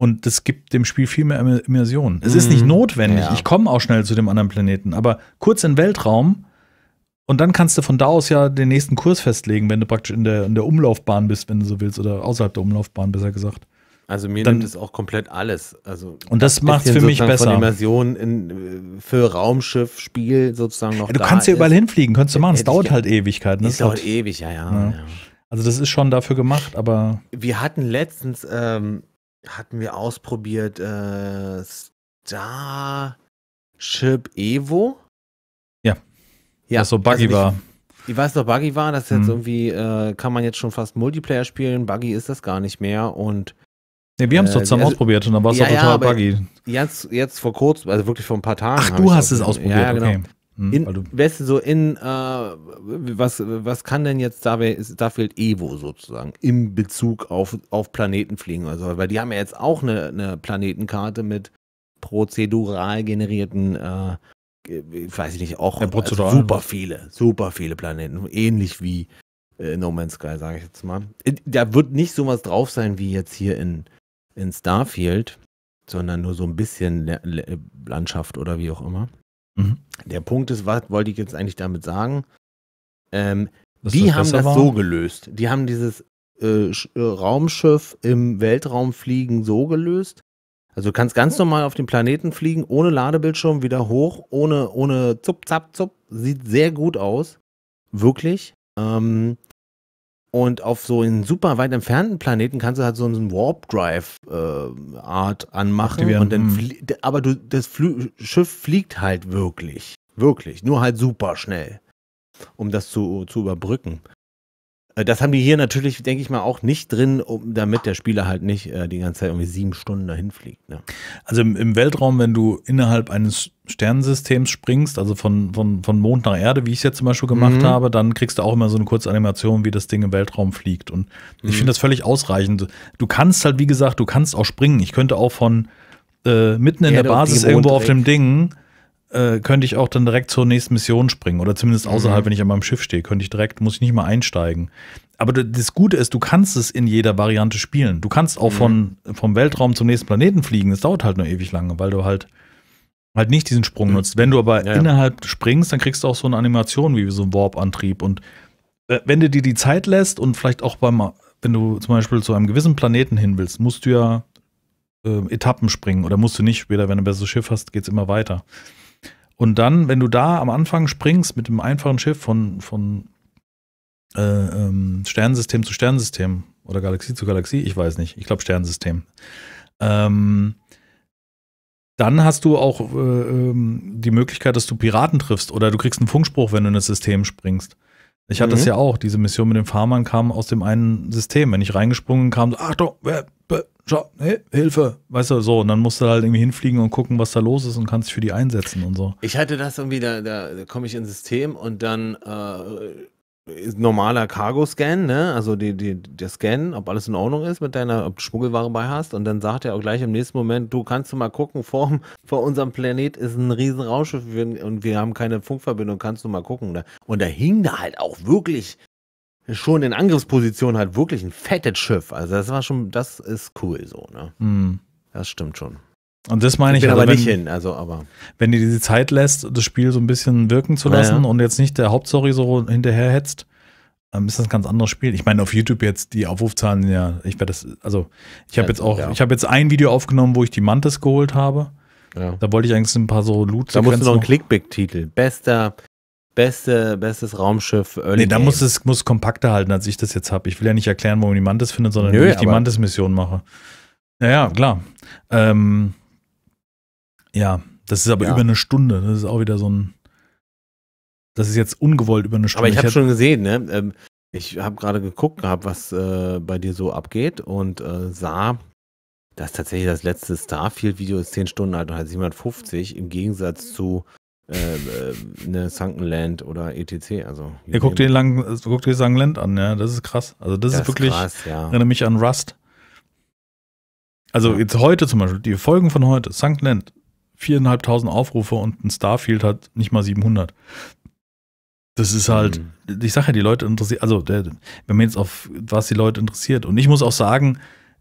Und das gibt dem Spiel viel mehr Immersion. Es mhm. ist nicht mhm. notwendig. Ja. Ich komme auch schnell zu dem anderen Planeten, aber kurz in Weltraum und dann kannst du von da aus ja den nächsten Kurs festlegen, wenn du praktisch in der, in der Umlaufbahn bist, wenn du so willst, oder außerhalb der Umlaufbahn, besser gesagt. Also mir dann, nimmt es auch komplett alles. Also und das macht es für mich besser. Von Immersion in, äh, für Raumschiff, Spiel sozusagen noch. Ja, du kannst ja überall hinfliegen, kannst du machen. Es dauert halt Ewigkeiten. Es halt dauert ewig, ja, ja, ne? ja, Also das ist schon dafür gemacht, aber. Wir hatten letztens, ähm, hatten wir ausprobiert äh, Starship Evo. Ja. Ja. Was so buggy also war. Ich weiß noch, Buggy war das ist jetzt mhm. irgendwie, äh, kann man jetzt schon fast Multiplayer spielen, Buggy ist das gar nicht mehr und ja, wir haben es äh, doch zusammen also, ausprobiert und dann war es ja, doch total ja, buggy. Jetzt, jetzt vor kurzem, also wirklich vor ein paar Tagen. Ach, du hast es ausprobiert, ja, genau. okay. Hm, in, weißt du, so in, äh, was, was kann denn jetzt da, fehlt Evo sozusagen im Bezug auf, auf Planeten fliegen oder so? Weil die haben ja jetzt auch eine, eine Planetenkarte mit prozedural generierten, äh, äh weiß ich nicht, auch ja, also super viele, super viele Planeten, ähnlich wie äh, No Man's Sky, sage ich jetzt mal. Äh, da wird nicht sowas drauf sein wie jetzt hier in in Starfield, sondern nur so ein bisschen Landschaft oder wie auch immer. Mhm. Der Punkt ist, was wollte ich jetzt eigentlich damit sagen? Ähm, die das haben das war? so gelöst. Die haben dieses äh, äh, Raumschiff im Weltraum fliegen so gelöst. Also du kannst ganz normal auf den Planeten fliegen, ohne Ladebildschirm, wieder hoch, ohne, ohne zup, zap, zup. Sieht sehr gut aus. Wirklich. Ähm, und auf so einen super weit entfernten Planeten kannst du halt so einen Warp Drive äh, Art anmachen. Aktivieren. Und dann mhm. aber du, das Flü Schiff fliegt halt wirklich. Wirklich. Nur halt super schnell. Um das zu, zu überbrücken. Äh, das haben die hier natürlich, denke ich mal, auch nicht drin, um, damit der Spieler halt nicht äh, die ganze Zeit irgendwie sieben Stunden dahin fliegt. Ne? Also im, im, Weltraum, wenn du innerhalb eines Sternensystems springst, also von, von, von Mond nach Erde, wie ich es jetzt zum Beispiel gemacht mhm. habe, dann kriegst du auch immer so eine kurze Animation, wie das Ding im Weltraum fliegt. Und ich mhm. finde das völlig ausreichend. Du kannst halt, wie gesagt, du kannst auch springen. Ich könnte auch von äh, mitten in Erde der Basis irgendwo auf dem Ding äh, könnte ich auch dann direkt zur nächsten Mission springen oder zumindest mhm. außerhalb, mhm. wenn ich an meinem Schiff stehe, könnte ich direkt, muss ich nicht mal einsteigen. Aber das Gute ist, du kannst es in jeder Variante spielen. Du kannst auch mhm. von, vom Weltraum zum nächsten Planeten fliegen. Es dauert halt nur ewig lange, weil du halt halt nicht diesen Sprung mhm. nutzt. Wenn du aber ja, ja. innerhalb springst, dann kriegst du auch so eine Animation wie so ein Warp-Antrieb. Und äh, wenn du dir die Zeit lässt und vielleicht auch beim, wenn du zum Beispiel zu einem gewissen Planeten hin willst, musst du ja äh, Etappen springen oder musst du nicht. Später, wenn du ein besseres Schiff hast, geht es immer weiter. Und dann, wenn du da am Anfang springst mit dem einfachen Schiff von, von äh, ähm, Sternensystem zu Sternensystem oder Galaxie zu Galaxie, ich weiß nicht, ich glaube Sternensystem, ähm, dann hast du auch äh, ähm, die Möglichkeit, dass du Piraten triffst oder du kriegst einen Funkspruch, wenn du in das System springst. Ich hatte es mhm. ja auch, diese Mission mit den Farmern kam aus dem einen System. Wenn ich reingesprungen kam, so, Achtung, Ciao, hey, Hilfe, weißt du, so. Und dann musst du halt irgendwie hinfliegen und gucken, was da los ist und kannst dich für die einsetzen und so. Ich hatte das irgendwie, da, da, komme ich ins System und dann äh, normaler Cargo-Scan, ne? Also die, die, der Scan, ob alles in Ordnung ist mit deiner, ob du Schmuggelware bei hast. Und dann sagt er auch gleich im nächsten Moment, du kannst du mal gucken, vor, vor unserem Planet ist ein riesen Raumschiff und wir haben keine Funkverbindung, kannst du mal gucken. Ne? Und da hing da halt auch wirklich schon in Angriffsposition halt wirklich ein fettes Schiff. Also das war schon, das ist cool so, ne? Mm. Das stimmt schon. Und das meine ich, ich also, aber wenn, nicht hin, also aber. Wenn dir diese Zeit lässt, das Spiel so ein bisschen wirken zu lassen ja, und jetzt nicht der Hauptstory so hinterherhetzt, dann ähm, ist das ein ganz anderes Spiel. Ich meine, auf YouTube jetzt die Aufrufzahlen, ja, ich werde das, also ich habe jetzt auch, ja. ich habe jetzt ein Video aufgenommen, wo ich die Mantis geholt habe. Da wollte ich eigentlich ein paar so loot Da musst du noch einen Clickbait-Titel. Bester beste, bestes Raumschiff. Early nee, da muss es muss kompakter halten, als ich das jetzt habe. Ich will ja nicht erklären, warum die Mantis findet, sondern Nö, wie ich die Mantis-Mission mache. ja klar. Ähm, ja, das ist aber ja. über eine Stunde. Das ist auch wieder so ein. Das ist jetzt ungewollt über eine Stunde. Aber ich habe schon gesehen, ne? Ähm, ich habe gerade geguckt gehabt, was äh, bei dir so abgeht und äh, sah, dass tatsächlich das letzte Starfield-Video ist 10 Stunden alt und hat 750 im Gegensatz zu äh, eine äh, Sunken Land oder etc. Also, ja, guck dir, lang, guck dir Sunken Land an, ja, das ist krass. Also das, das ist wirklich, krass, ja. erinnere mich an Rust. Also ja. jetzt heute zum Beispiel, die Folgen von heute, Sunken Land, 4.500 Aufrufe und ein Starfield hat nicht mal 700. Das ist halt, mhm. ich sage ja, die Leute interessieren, also der, wenn man jetzt auf was die Leute interessiert. Und ich muss auch sagen,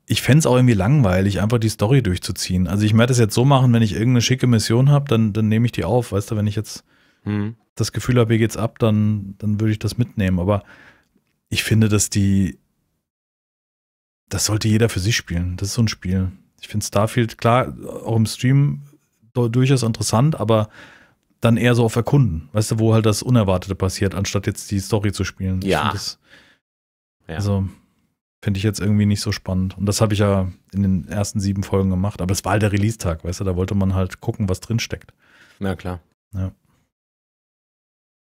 ich fände es auch irgendwie langweilig, einfach die Story durchzuziehen. Also ich werde das jetzt so machen, wenn ich irgendeine schicke Mission habe, dann, dann nehme ich die auf. Weißt du, wenn ich jetzt mhm. das Gefühl habe, hier geht's ab, dann, dann würde ich das mitnehmen. Aber ich finde, dass die, das sollte jeder für sich spielen. Das ist so ein Spiel. Ich finde Starfield, klar, auch im Stream durchaus interessant, aber dann eher so auf Erkunden. Weißt du, wo halt das Unerwartete passiert, anstatt jetzt die Story zu spielen. Ja. Das, ja. Also Finde ich jetzt irgendwie nicht so spannend. Und das habe ich ja in den ersten sieben Folgen gemacht. Aber es war halt der Release-Tag, weißt du, da wollte man halt gucken, was drin steckt. Na klar. Ja.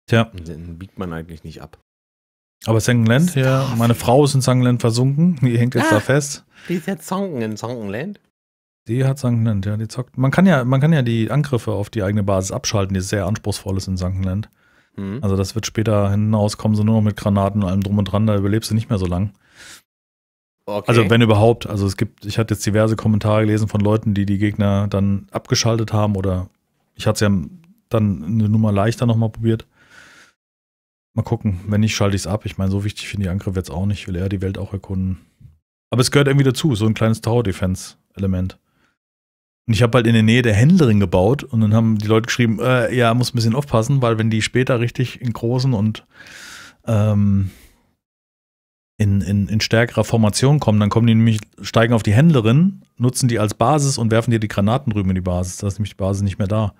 Tja. Den biegt man eigentlich nicht ab. Aber Sangenland, ja, ah, meine Frau ist in Sangenland versunken, [laughs] die hängt jetzt ah, da fest. Die ist jetzt zonken in Sangenland. Die hat Sangenland, ja, die zockt. Man kann ja, man kann ja die Angriffe auf die eigene Basis abschalten, die sehr anspruchsvoll ist in Sangenland. Mhm. Also das wird später hinauskommen, so nur noch mit Granaten und allem drum und dran, da überlebst du nicht mehr so lang. Okay. Also wenn überhaupt. Also es gibt, ich hatte jetzt diverse Kommentare gelesen von Leuten, die die Gegner dann abgeschaltet haben oder ich hatte es ja dann eine Nummer leichter nochmal probiert. Mal gucken, wenn nicht, schalte ich es ab. Ich meine, so wichtig finde ich Angriff jetzt auch nicht. Ich will eher die Welt auch erkunden. Aber es gehört irgendwie dazu, so ein kleines Tower-Defense-Element. Und ich habe halt in der Nähe der Händlerin gebaut und dann haben die Leute geschrieben, äh, ja, muss ein bisschen aufpassen, weil wenn die später richtig in großen und ähm, in, in, in stärkerer Formation kommen, dann kommen die nämlich, steigen auf die Händlerin, nutzen die als Basis und werfen dir die Granaten drüben in die Basis. Da ist nämlich die Basis nicht mehr da.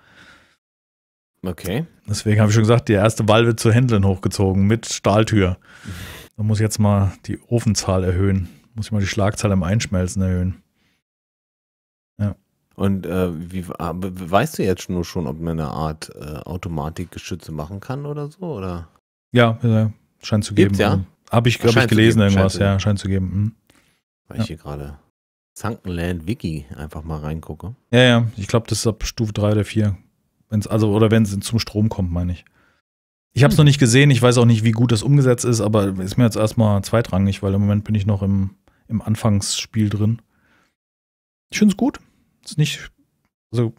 Okay. Deswegen habe ich schon gesagt, die erste Wahl wird zur Händlerin hochgezogen mit Stahltür. Mhm. Da muss ich jetzt mal die Ofenzahl erhöhen. Muss ich mal die Schlagzahl im Einschmelzen erhöhen. Ja. Und äh, wie, ah, weißt du jetzt nur schon, ob man eine Art äh, Automatikgeschütze machen kann oder so? Oder? Ja, ja, äh, scheint zu geben. Gibt's, ja? Habe ich, glaube ich, gelesen geben, irgendwas. Scheint ja, scheint zu geben. Hm. Weil ja. ich hier gerade Zankenland Wiki einfach mal reingucke. Ja, ja. Ich glaube, das ist ab Stufe 3 oder 4. Wenn's, also, oder wenn es zum Strom kommt, meine ich. Ich habe es hm. noch nicht gesehen. Ich weiß auch nicht, wie gut das umgesetzt ist, aber ist mir jetzt erstmal zweitrangig, weil im Moment bin ich noch im, im Anfangsspiel drin. Ich finde es gut. Ist nicht. Also,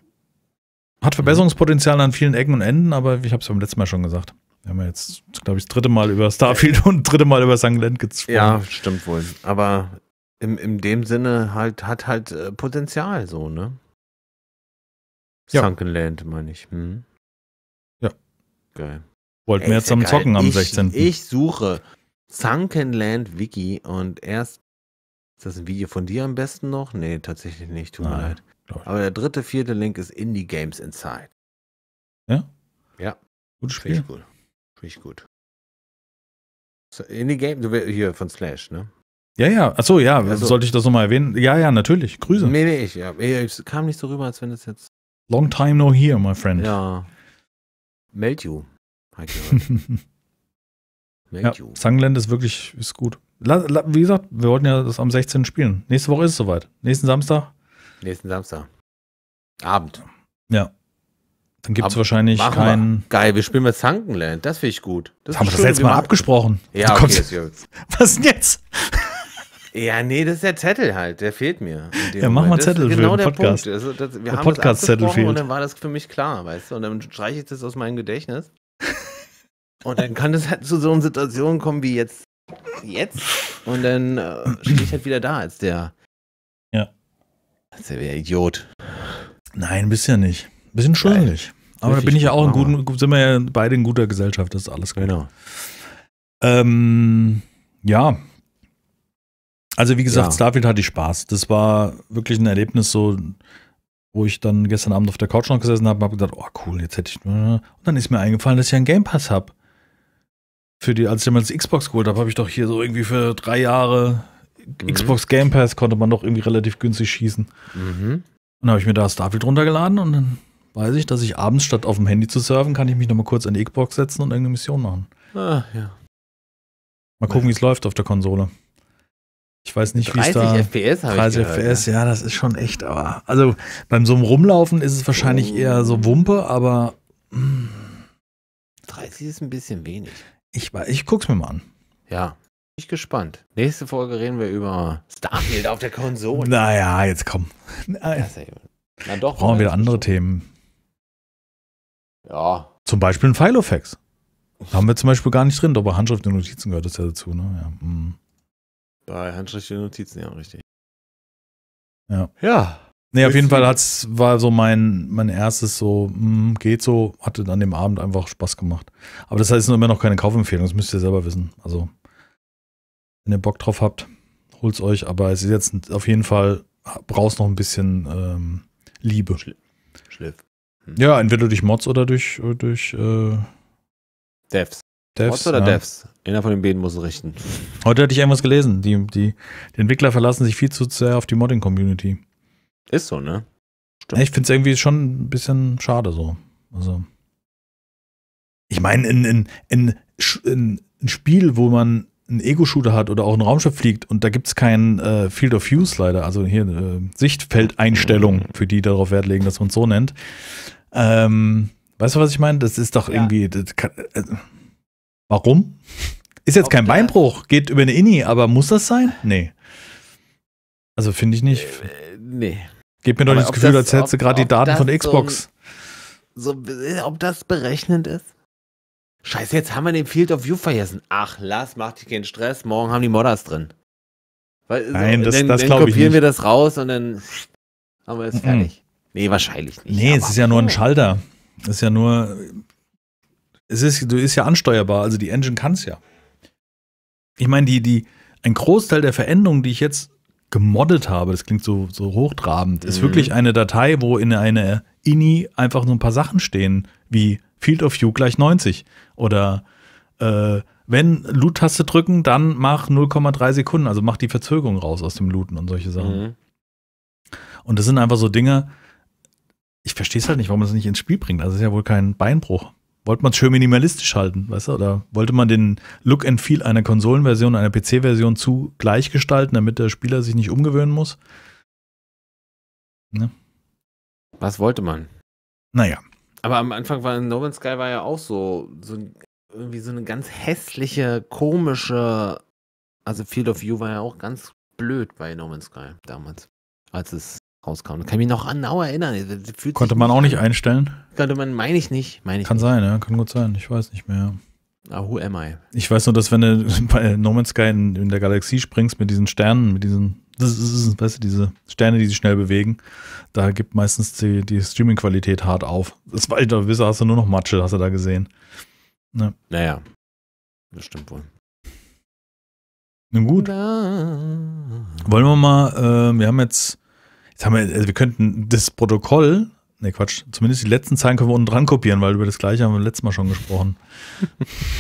hat mhm. Verbesserungspotenzial an vielen Ecken und Enden, aber ich habe es beim letzten Mal schon gesagt. Wir haben ja jetzt, glaube ich, das dritte Mal über Starfield und das dritte Mal über Sanglant gesprochen. Ja, stimmt wohl. Aber im, in dem Sinne halt, hat halt äh, Potenzial so, ne? Ja. Sunken Land, meine ich. Hm. Ja. Geil. Wollt mehr jetzt am Zocken am ich, 16. Ich suche Sunken Land Wiki und erst. Ist das ein Video von dir am besten noch? Nee, tatsächlich nicht. Tut mir leid. Aber der dritte, vierte Link ist Indie Games Inside. Ja? Ja. Gutes Spiel. Cool. Finde ich gut. In the Game, du hier von Slash, ne? Ja, ja, achso, ja, also, sollte ich das nochmal erwähnen? Ja, ja, natürlich, Grüße. Nee, nee, ich, ja. Es kam nicht so rüber, als wenn es jetzt. Long time no here, my friend. Ja. Meld you. [laughs] Meld ja, you. Sangland ist wirklich, ist gut. La, la, wie gesagt, wir wollten ja das am 16. spielen. Nächste Woche ist es soweit. Nächsten Samstag. Nächsten Samstag. Abend. Ja. Dann gibt es wahrscheinlich keinen. Geil, wir spielen mit Sunkenland. Das finde ich gut. Das haben wir das letzte Mal abgesprochen. Ja, okay, [laughs] Was denn jetzt? Ja, nee, das ist der Zettel halt, der fehlt mir. Ja, mach mal Zettel für genau den Podcast. Der, Punkt. Das, das, wir der haben Podcast Zettel fehlt. Und dann war das für mich klar, weißt du? Und dann streiche ich das aus meinem Gedächtnis. und dann kann es halt zu so einer Situation kommen wie jetzt. Jetzt? Und dann äh, stehe ich halt wieder da als der. Ja. Als der Idiot. Nein, bist ja nicht. Bisschen schuldig. Aber da bin ich ja auch in guten, sind wir ja beide in guter Gesellschaft, das ist alles gut. Genau. Ähm, ja. Also wie gesagt, ja. Starfield hatte ich Spaß. Das war wirklich ein Erlebnis, so wo ich dann gestern Abend auf der Couch noch gesessen habe und habe gedacht, oh cool, jetzt hätte ich. Und dann ist mir eingefallen, dass ich einen Game Pass habe. Für die, als ich damals Xbox geholt habe, habe ich doch hier so irgendwie für drei Jahre mhm. Xbox Game Pass konnte man doch irgendwie relativ günstig schießen. Mhm. Und dann habe ich mir da Starfield runtergeladen und dann weiß ich, dass ich abends statt auf dem Handy zu surfen, kann ich mich nochmal kurz an die Xbox setzen und irgendeine Mission machen. Ah, ja. Mal gucken, wie es läuft auf der Konsole. Ich weiß nicht, wie es da. 30 FPS habe ich 30 FPS, ja. ja, das ist schon echt, aber. Also beim so einem Rumlaufen ist es wahrscheinlich oh. eher so Wumpe, aber. Mh. Mm. 30 ist ein bisschen wenig. Ich, ich guck's mir mal an. Ja. Bin ich gespannt. Nächste Folge reden wir über Starfield auf der Konsole. Naja, jetzt komm. Na, Na doch. Brauchen wir andere Themen. Ja. Zum Beispiel ein Filofax. Haben wir zum Beispiel gar nicht drin, aber Handschrift und Notizen gehört das ja dazu, ne? Ja. Mhm. Bei Handschrift und Notizen, ja, richtig. Ja. Ja. Nee, auf jeden Fall hat's, war so mein, mein erstes so, mh, hm, geht so, hatte dann dem Abend einfach Spaß gemacht. Aber das heißt nur immer noch keine Kaufempfehlung, das müsst ihr selber wissen. Also, wenn ihr Bock drauf habt, holt's euch, aber es ist jetzt auf jeden Fall, brauchst noch ein bisschen ähm, Liebe. Schliff. Hm. Ja, entweder durch Mods oder durch, äh, durch äh Devs. Devs. Mods oder ja. Devs? Einer von den beiden muss richten. [laughs] Heute hatte ich irgendwas gelesen. Die, die, die Entwickler verlassen sich viel zu sehr auf die Modding-Community. Ist so, ne? Stimmt. Ich finde es irgendwie schon ein bisschen schade so. Also. Ich meine, in, in, in, in ein Spiel, wo man einen Ego-Shooter hat oder auch ein Raumschiff fliegt und da gibt es kein äh, Field of Views leider, also hier äh, Sichtfeldeinstellung, mhm. für die darauf Wert legen, dass man es so nennt. Ähm, weißt du, was ich meine? Das ist doch ja. irgendwie. Kann, äh, warum? Ist jetzt Ob kein Beinbruch, geht über eine Inni, aber muss das sein? Nee. Also finde ich nicht. Äh, nee. Gebt mir doch nicht das Gefühl, das, als hättest du gerade die Daten von Xbox. So, so, äh, ob das berechnend ist? Scheiße, jetzt haben wir den Field of View vergessen. Ach, lass, mach dich keinen Stress, morgen haben die Modders drin. Weil, Nein, das, dann, das dann kopieren wir das raus und dann haben wir es mm -mm. fertig. Nee, wahrscheinlich nicht. Nee, es ist ja nur ein Schalter. Es ist ja nur. Es ist, du ist ja ansteuerbar, also die Engine kann es ja. Ich meine, die, die, ein Großteil der Veränderungen, die ich jetzt gemoddet habe, das klingt so, so hochtrabend, mhm. ist wirklich eine Datei, wo in einer INI einfach nur ein paar Sachen stehen, wie Field of View gleich 90. Oder äh, wenn Loot-Taste drücken, dann mach 0,3 Sekunden, also mach die Verzögerung raus aus dem Looten und solche Sachen. Mhm. Und das sind einfach so Dinge, ich verstehe es halt nicht, warum man es nicht ins Spiel bringt. Das also ist ja wohl kein Beinbruch. Wollte man es schön minimalistisch halten, weißt du? Oder wollte man den Look and Feel einer Konsolenversion, einer PC-Version zu gleich gestalten, damit der Spieler sich nicht umgewöhnen muss? Ne? Was wollte man? Naja. Aber am Anfang war No Man's Sky war ja auch so, so irgendwie so eine ganz hässliche, komische. Also Field of View war ja auch ganz blöd bei No Man's Sky damals, als es rauskam. Da kann ich mich noch genau erinnern. Konnte man auch nicht einstellen? Konnte man, meine ich nicht. Mein ich kann nicht. sein, ja, kann gut sein. Ich weiß nicht mehr. Ah, who am I? Ich weiß nur, dass wenn du [laughs] bei No Man's Sky in, in der Galaxie springst mit diesen Sternen, mit diesen das ist, weißt du, diese Sterne, die sich schnell bewegen, da gibt meistens die, die Streaming-Qualität hart auf. Das weiter Wisser hast du nur noch Matsche, hast du da gesehen. Ne? Naja, das stimmt wohl. Nun gut. Wollen wir mal, äh, wir haben jetzt, jetzt haben wir, also wir könnten das Protokoll, ne Quatsch, zumindest die letzten Zeilen können wir unten dran kopieren, weil über das gleiche haben wir letztes Mal schon gesprochen.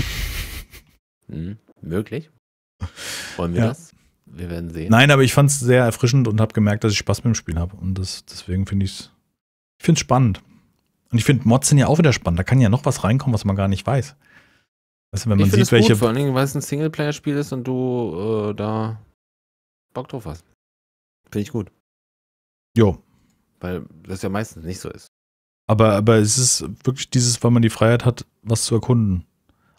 [laughs] hm, möglich. Wollen wir ja. das? wir werden sehen. Nein, aber ich fand es sehr erfrischend und habe gemerkt, dass ich Spaß mit dem Spiel habe. Und das, deswegen finde ich es ich find's spannend. Und ich finde Mods sind ja auch wieder spannend. Da kann ja noch was reinkommen, was man gar nicht weiß. Weißt du, wenn man ich sieht, es welche. vor allen Dingen, weil es ein Singleplayer-Spiel ist und du äh, da Bock drauf hast. Finde ich gut. Jo. Weil das ja meistens nicht so ist. Aber, aber es ist wirklich dieses, weil man die Freiheit hat, was zu erkunden.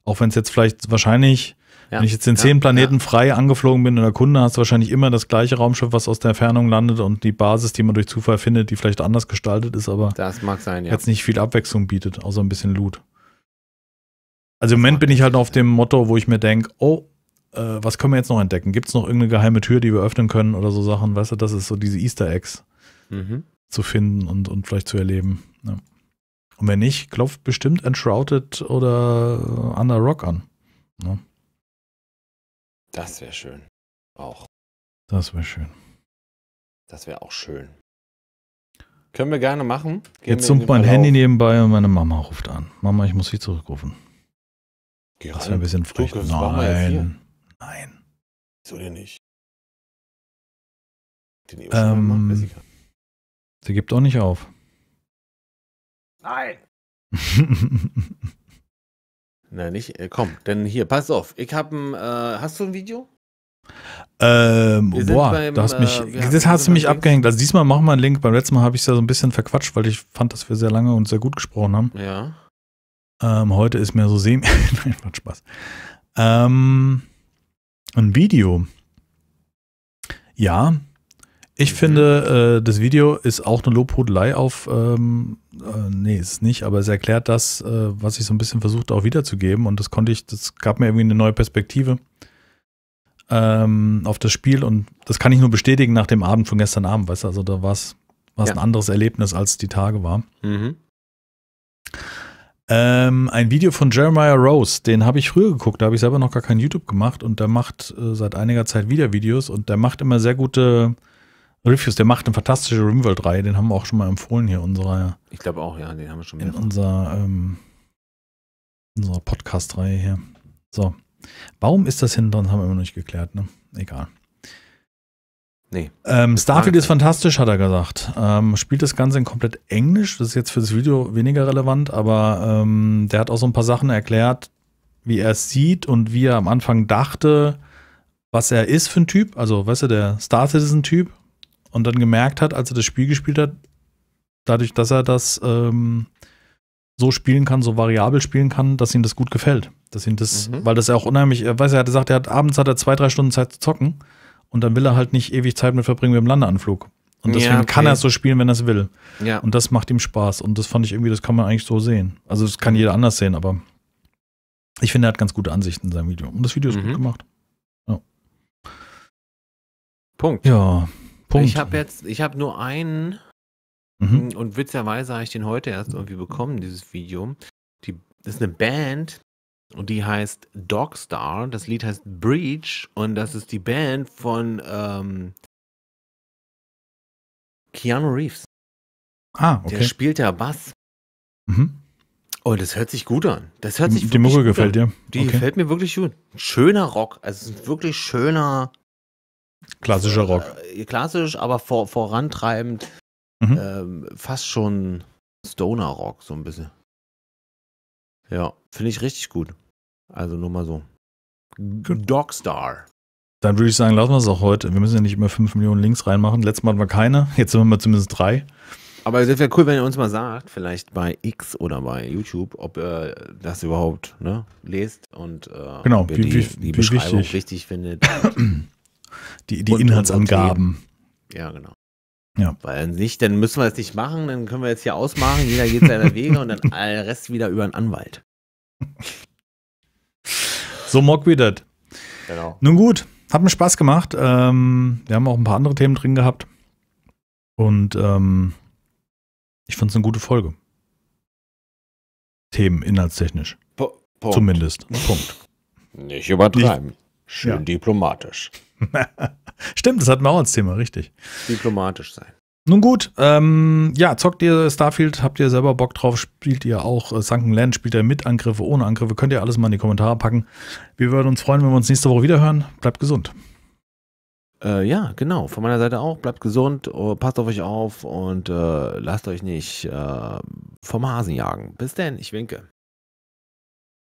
Auch wenn es jetzt vielleicht wahrscheinlich ja. Wenn ich jetzt den zehn ja, Planeten ja. frei angeflogen bin und erkunde, hast du wahrscheinlich immer das gleiche Raumschiff, was aus der Entfernung landet und die Basis, die man durch Zufall findet, die vielleicht anders gestaltet ist, aber das mag sein, ja. jetzt nicht viel Abwechslung bietet, außer ein bisschen Loot. Also im Moment bin ich halt auf dem Motto, wo ich mir denke, oh, äh, was können wir jetzt noch entdecken? Gibt es noch irgendeine geheime Tür, die wir öffnen können oder so Sachen? Weißt du, das ist so diese Easter Eggs mhm. zu finden und, und vielleicht zu erleben. Ja. Und wenn nicht, klopft bestimmt Entshrouded oder Under Rock an. Ja. Ne? Das wäre schön. Auch. Das wäre schön. Das wäre auch schön. Können wir gerne machen. Gehen Jetzt summt mein Verlauf. Handy nebenbei und meine Mama ruft an. Mama, ich muss Sie zurückrufen. Geh das wäre ein bisschen frech. Nein. Nein. Wieso denn nicht? Den ähm, macht, sie, sie gibt auch nicht auf. Nein. [laughs] Nein, nicht. Äh, komm, denn hier, pass auf. Ich habe ein. Äh, hast du ein Video? Ähm, boah, beim, hast mich, äh, das hast du mich abgehängt. Also diesmal machen wir einen Link. Beim letzten Mal habe ich es ja so ein bisschen verquatscht, weil ich fand, dass wir sehr lange und sehr gut gesprochen haben. Ja. Ähm, heute ist mir so semi. [laughs] Nein, macht Spaß. Ähm, ein Video. Ja, ich mhm. finde, äh, das Video ist auch eine Lobhudelei auf, ähm, äh, nee, ist nicht, aber es erklärt das, äh, was ich so ein bisschen versucht auch wiederzugeben und das konnte ich, das gab mir irgendwie eine neue Perspektive ähm, auf das Spiel und das kann ich nur bestätigen nach dem Abend von gestern Abend, weißt du, also da war es ja. ein anderes Erlebnis, als die Tage war. Mhm. Ähm, ein Video von Jeremiah Rose, den habe ich früher geguckt, da habe ich selber noch gar kein YouTube gemacht und der macht äh, seit einiger Zeit wieder Videos und der macht immer sehr gute Refuse, der macht eine fantastische Rimworld-Reihe, den haben wir auch schon mal empfohlen hier unserer. Ich glaube auch, ja, den haben wir schon mal. In unserer, ähm, unserer Podcast-Reihe hier. So. Warum ist das hinten dran, haben wir immer noch nicht geklärt, ne? Egal. Nee. Ähm, Starfield ist fantastisch, hat er gesagt. Ähm, spielt das Ganze in komplett Englisch. Das ist jetzt für das Video weniger relevant, aber ähm, der hat auch so ein paar Sachen erklärt, wie er es sieht und wie er am Anfang dachte, was er ist für ein Typ. Also, weißt du, der Star Citizen-Typ und dann gemerkt hat, als er das Spiel gespielt hat, dadurch, dass er das ähm, so spielen kann, so variabel spielen kann, dass ihm das gut gefällt. Dass ihm das, mhm. weil das ja auch unheimlich, er weiß, er hat gesagt, er hat abends hat er zwei, drei Stunden Zeit zu zocken und dann will er halt nicht ewig Zeit mit verbringen mit dem Landeanflug. Und deswegen ja, okay. kann er es so spielen, wenn er es will. Ja. Und das macht ihm Spaß. Und das fand ich irgendwie, das kann man eigentlich so sehen. Also das kann jeder anders sehen, aber ich finde, er hat ganz gute Ansichten in seinem Video. Und das Video ist mhm. gut gemacht. Ja. Punkt. Ja. Punkt. Ich habe jetzt, ich habe nur einen mhm. Mm, und witzigerweise habe ich den heute erst irgendwie bekommen, dieses Video. Die, das ist eine Band und die heißt Dogstar. Das Lied heißt Breach und das ist die Band von ähm, Keanu Reeves. Ah, okay. Der spielt ja Bass. Mhm. Oh, das hört sich gut an. Das hört sich Die Mucke gefällt dir. Ja. Die okay. gefällt mir wirklich gut. Schöner Rock. Also es ist wirklich schöner Klassischer äh, Rock. Äh, klassisch, aber vor, vorantreibend. Mhm. Ähm, fast schon Stoner-Rock, so ein bisschen. Ja, finde ich richtig gut. Also nur mal so. Dogstar. Dann würde ich sagen, lassen wir es auch heute. Wir müssen ja nicht immer 5 Millionen Links reinmachen. Letztes Mal hatten wir keine, jetzt sind wir mal zumindest drei. Aber es wäre cool, wenn ihr uns mal sagt, vielleicht bei X oder bei YouTube, ob ihr das überhaupt ne, lest und äh, genau, ob ihr wie, die, wie, die Beschreibung wichtig, wichtig findet. [clears throat] die, die Inhaltsangaben. ja, genau. Ja. Weil nicht, dann müssen wir es nicht machen, dann können wir jetzt hier ausmachen, jeder geht seine [laughs] Wege und dann der Rest wieder über einen Anwalt. So mock wie das. Genau. Nun gut, hat mir Spaß gemacht. Ähm, wir haben auch ein paar andere Themen drin gehabt. Und ähm, ich fand es eine gute Folge. Themen, inhaltstechnisch. P Punkt. Zumindest. Punkt. Nicht übertreiben. Schön ja. diplomatisch. [laughs] Stimmt, das hatten wir auch als Thema, richtig. Diplomatisch sein. Nun gut, ähm, ja, zockt ihr Starfield, habt ihr selber Bock drauf, spielt ihr auch äh, Sunken Land, spielt ihr mit Angriffe, ohne Angriffe, könnt ihr alles mal in die Kommentare packen. Wir würden uns freuen, wenn wir uns nächste Woche wiederhören. Bleibt gesund. Äh, ja, genau, von meiner Seite auch. Bleibt gesund, oh, passt auf euch auf und äh, lasst euch nicht äh, vom Hasen jagen. Bis denn, ich winke.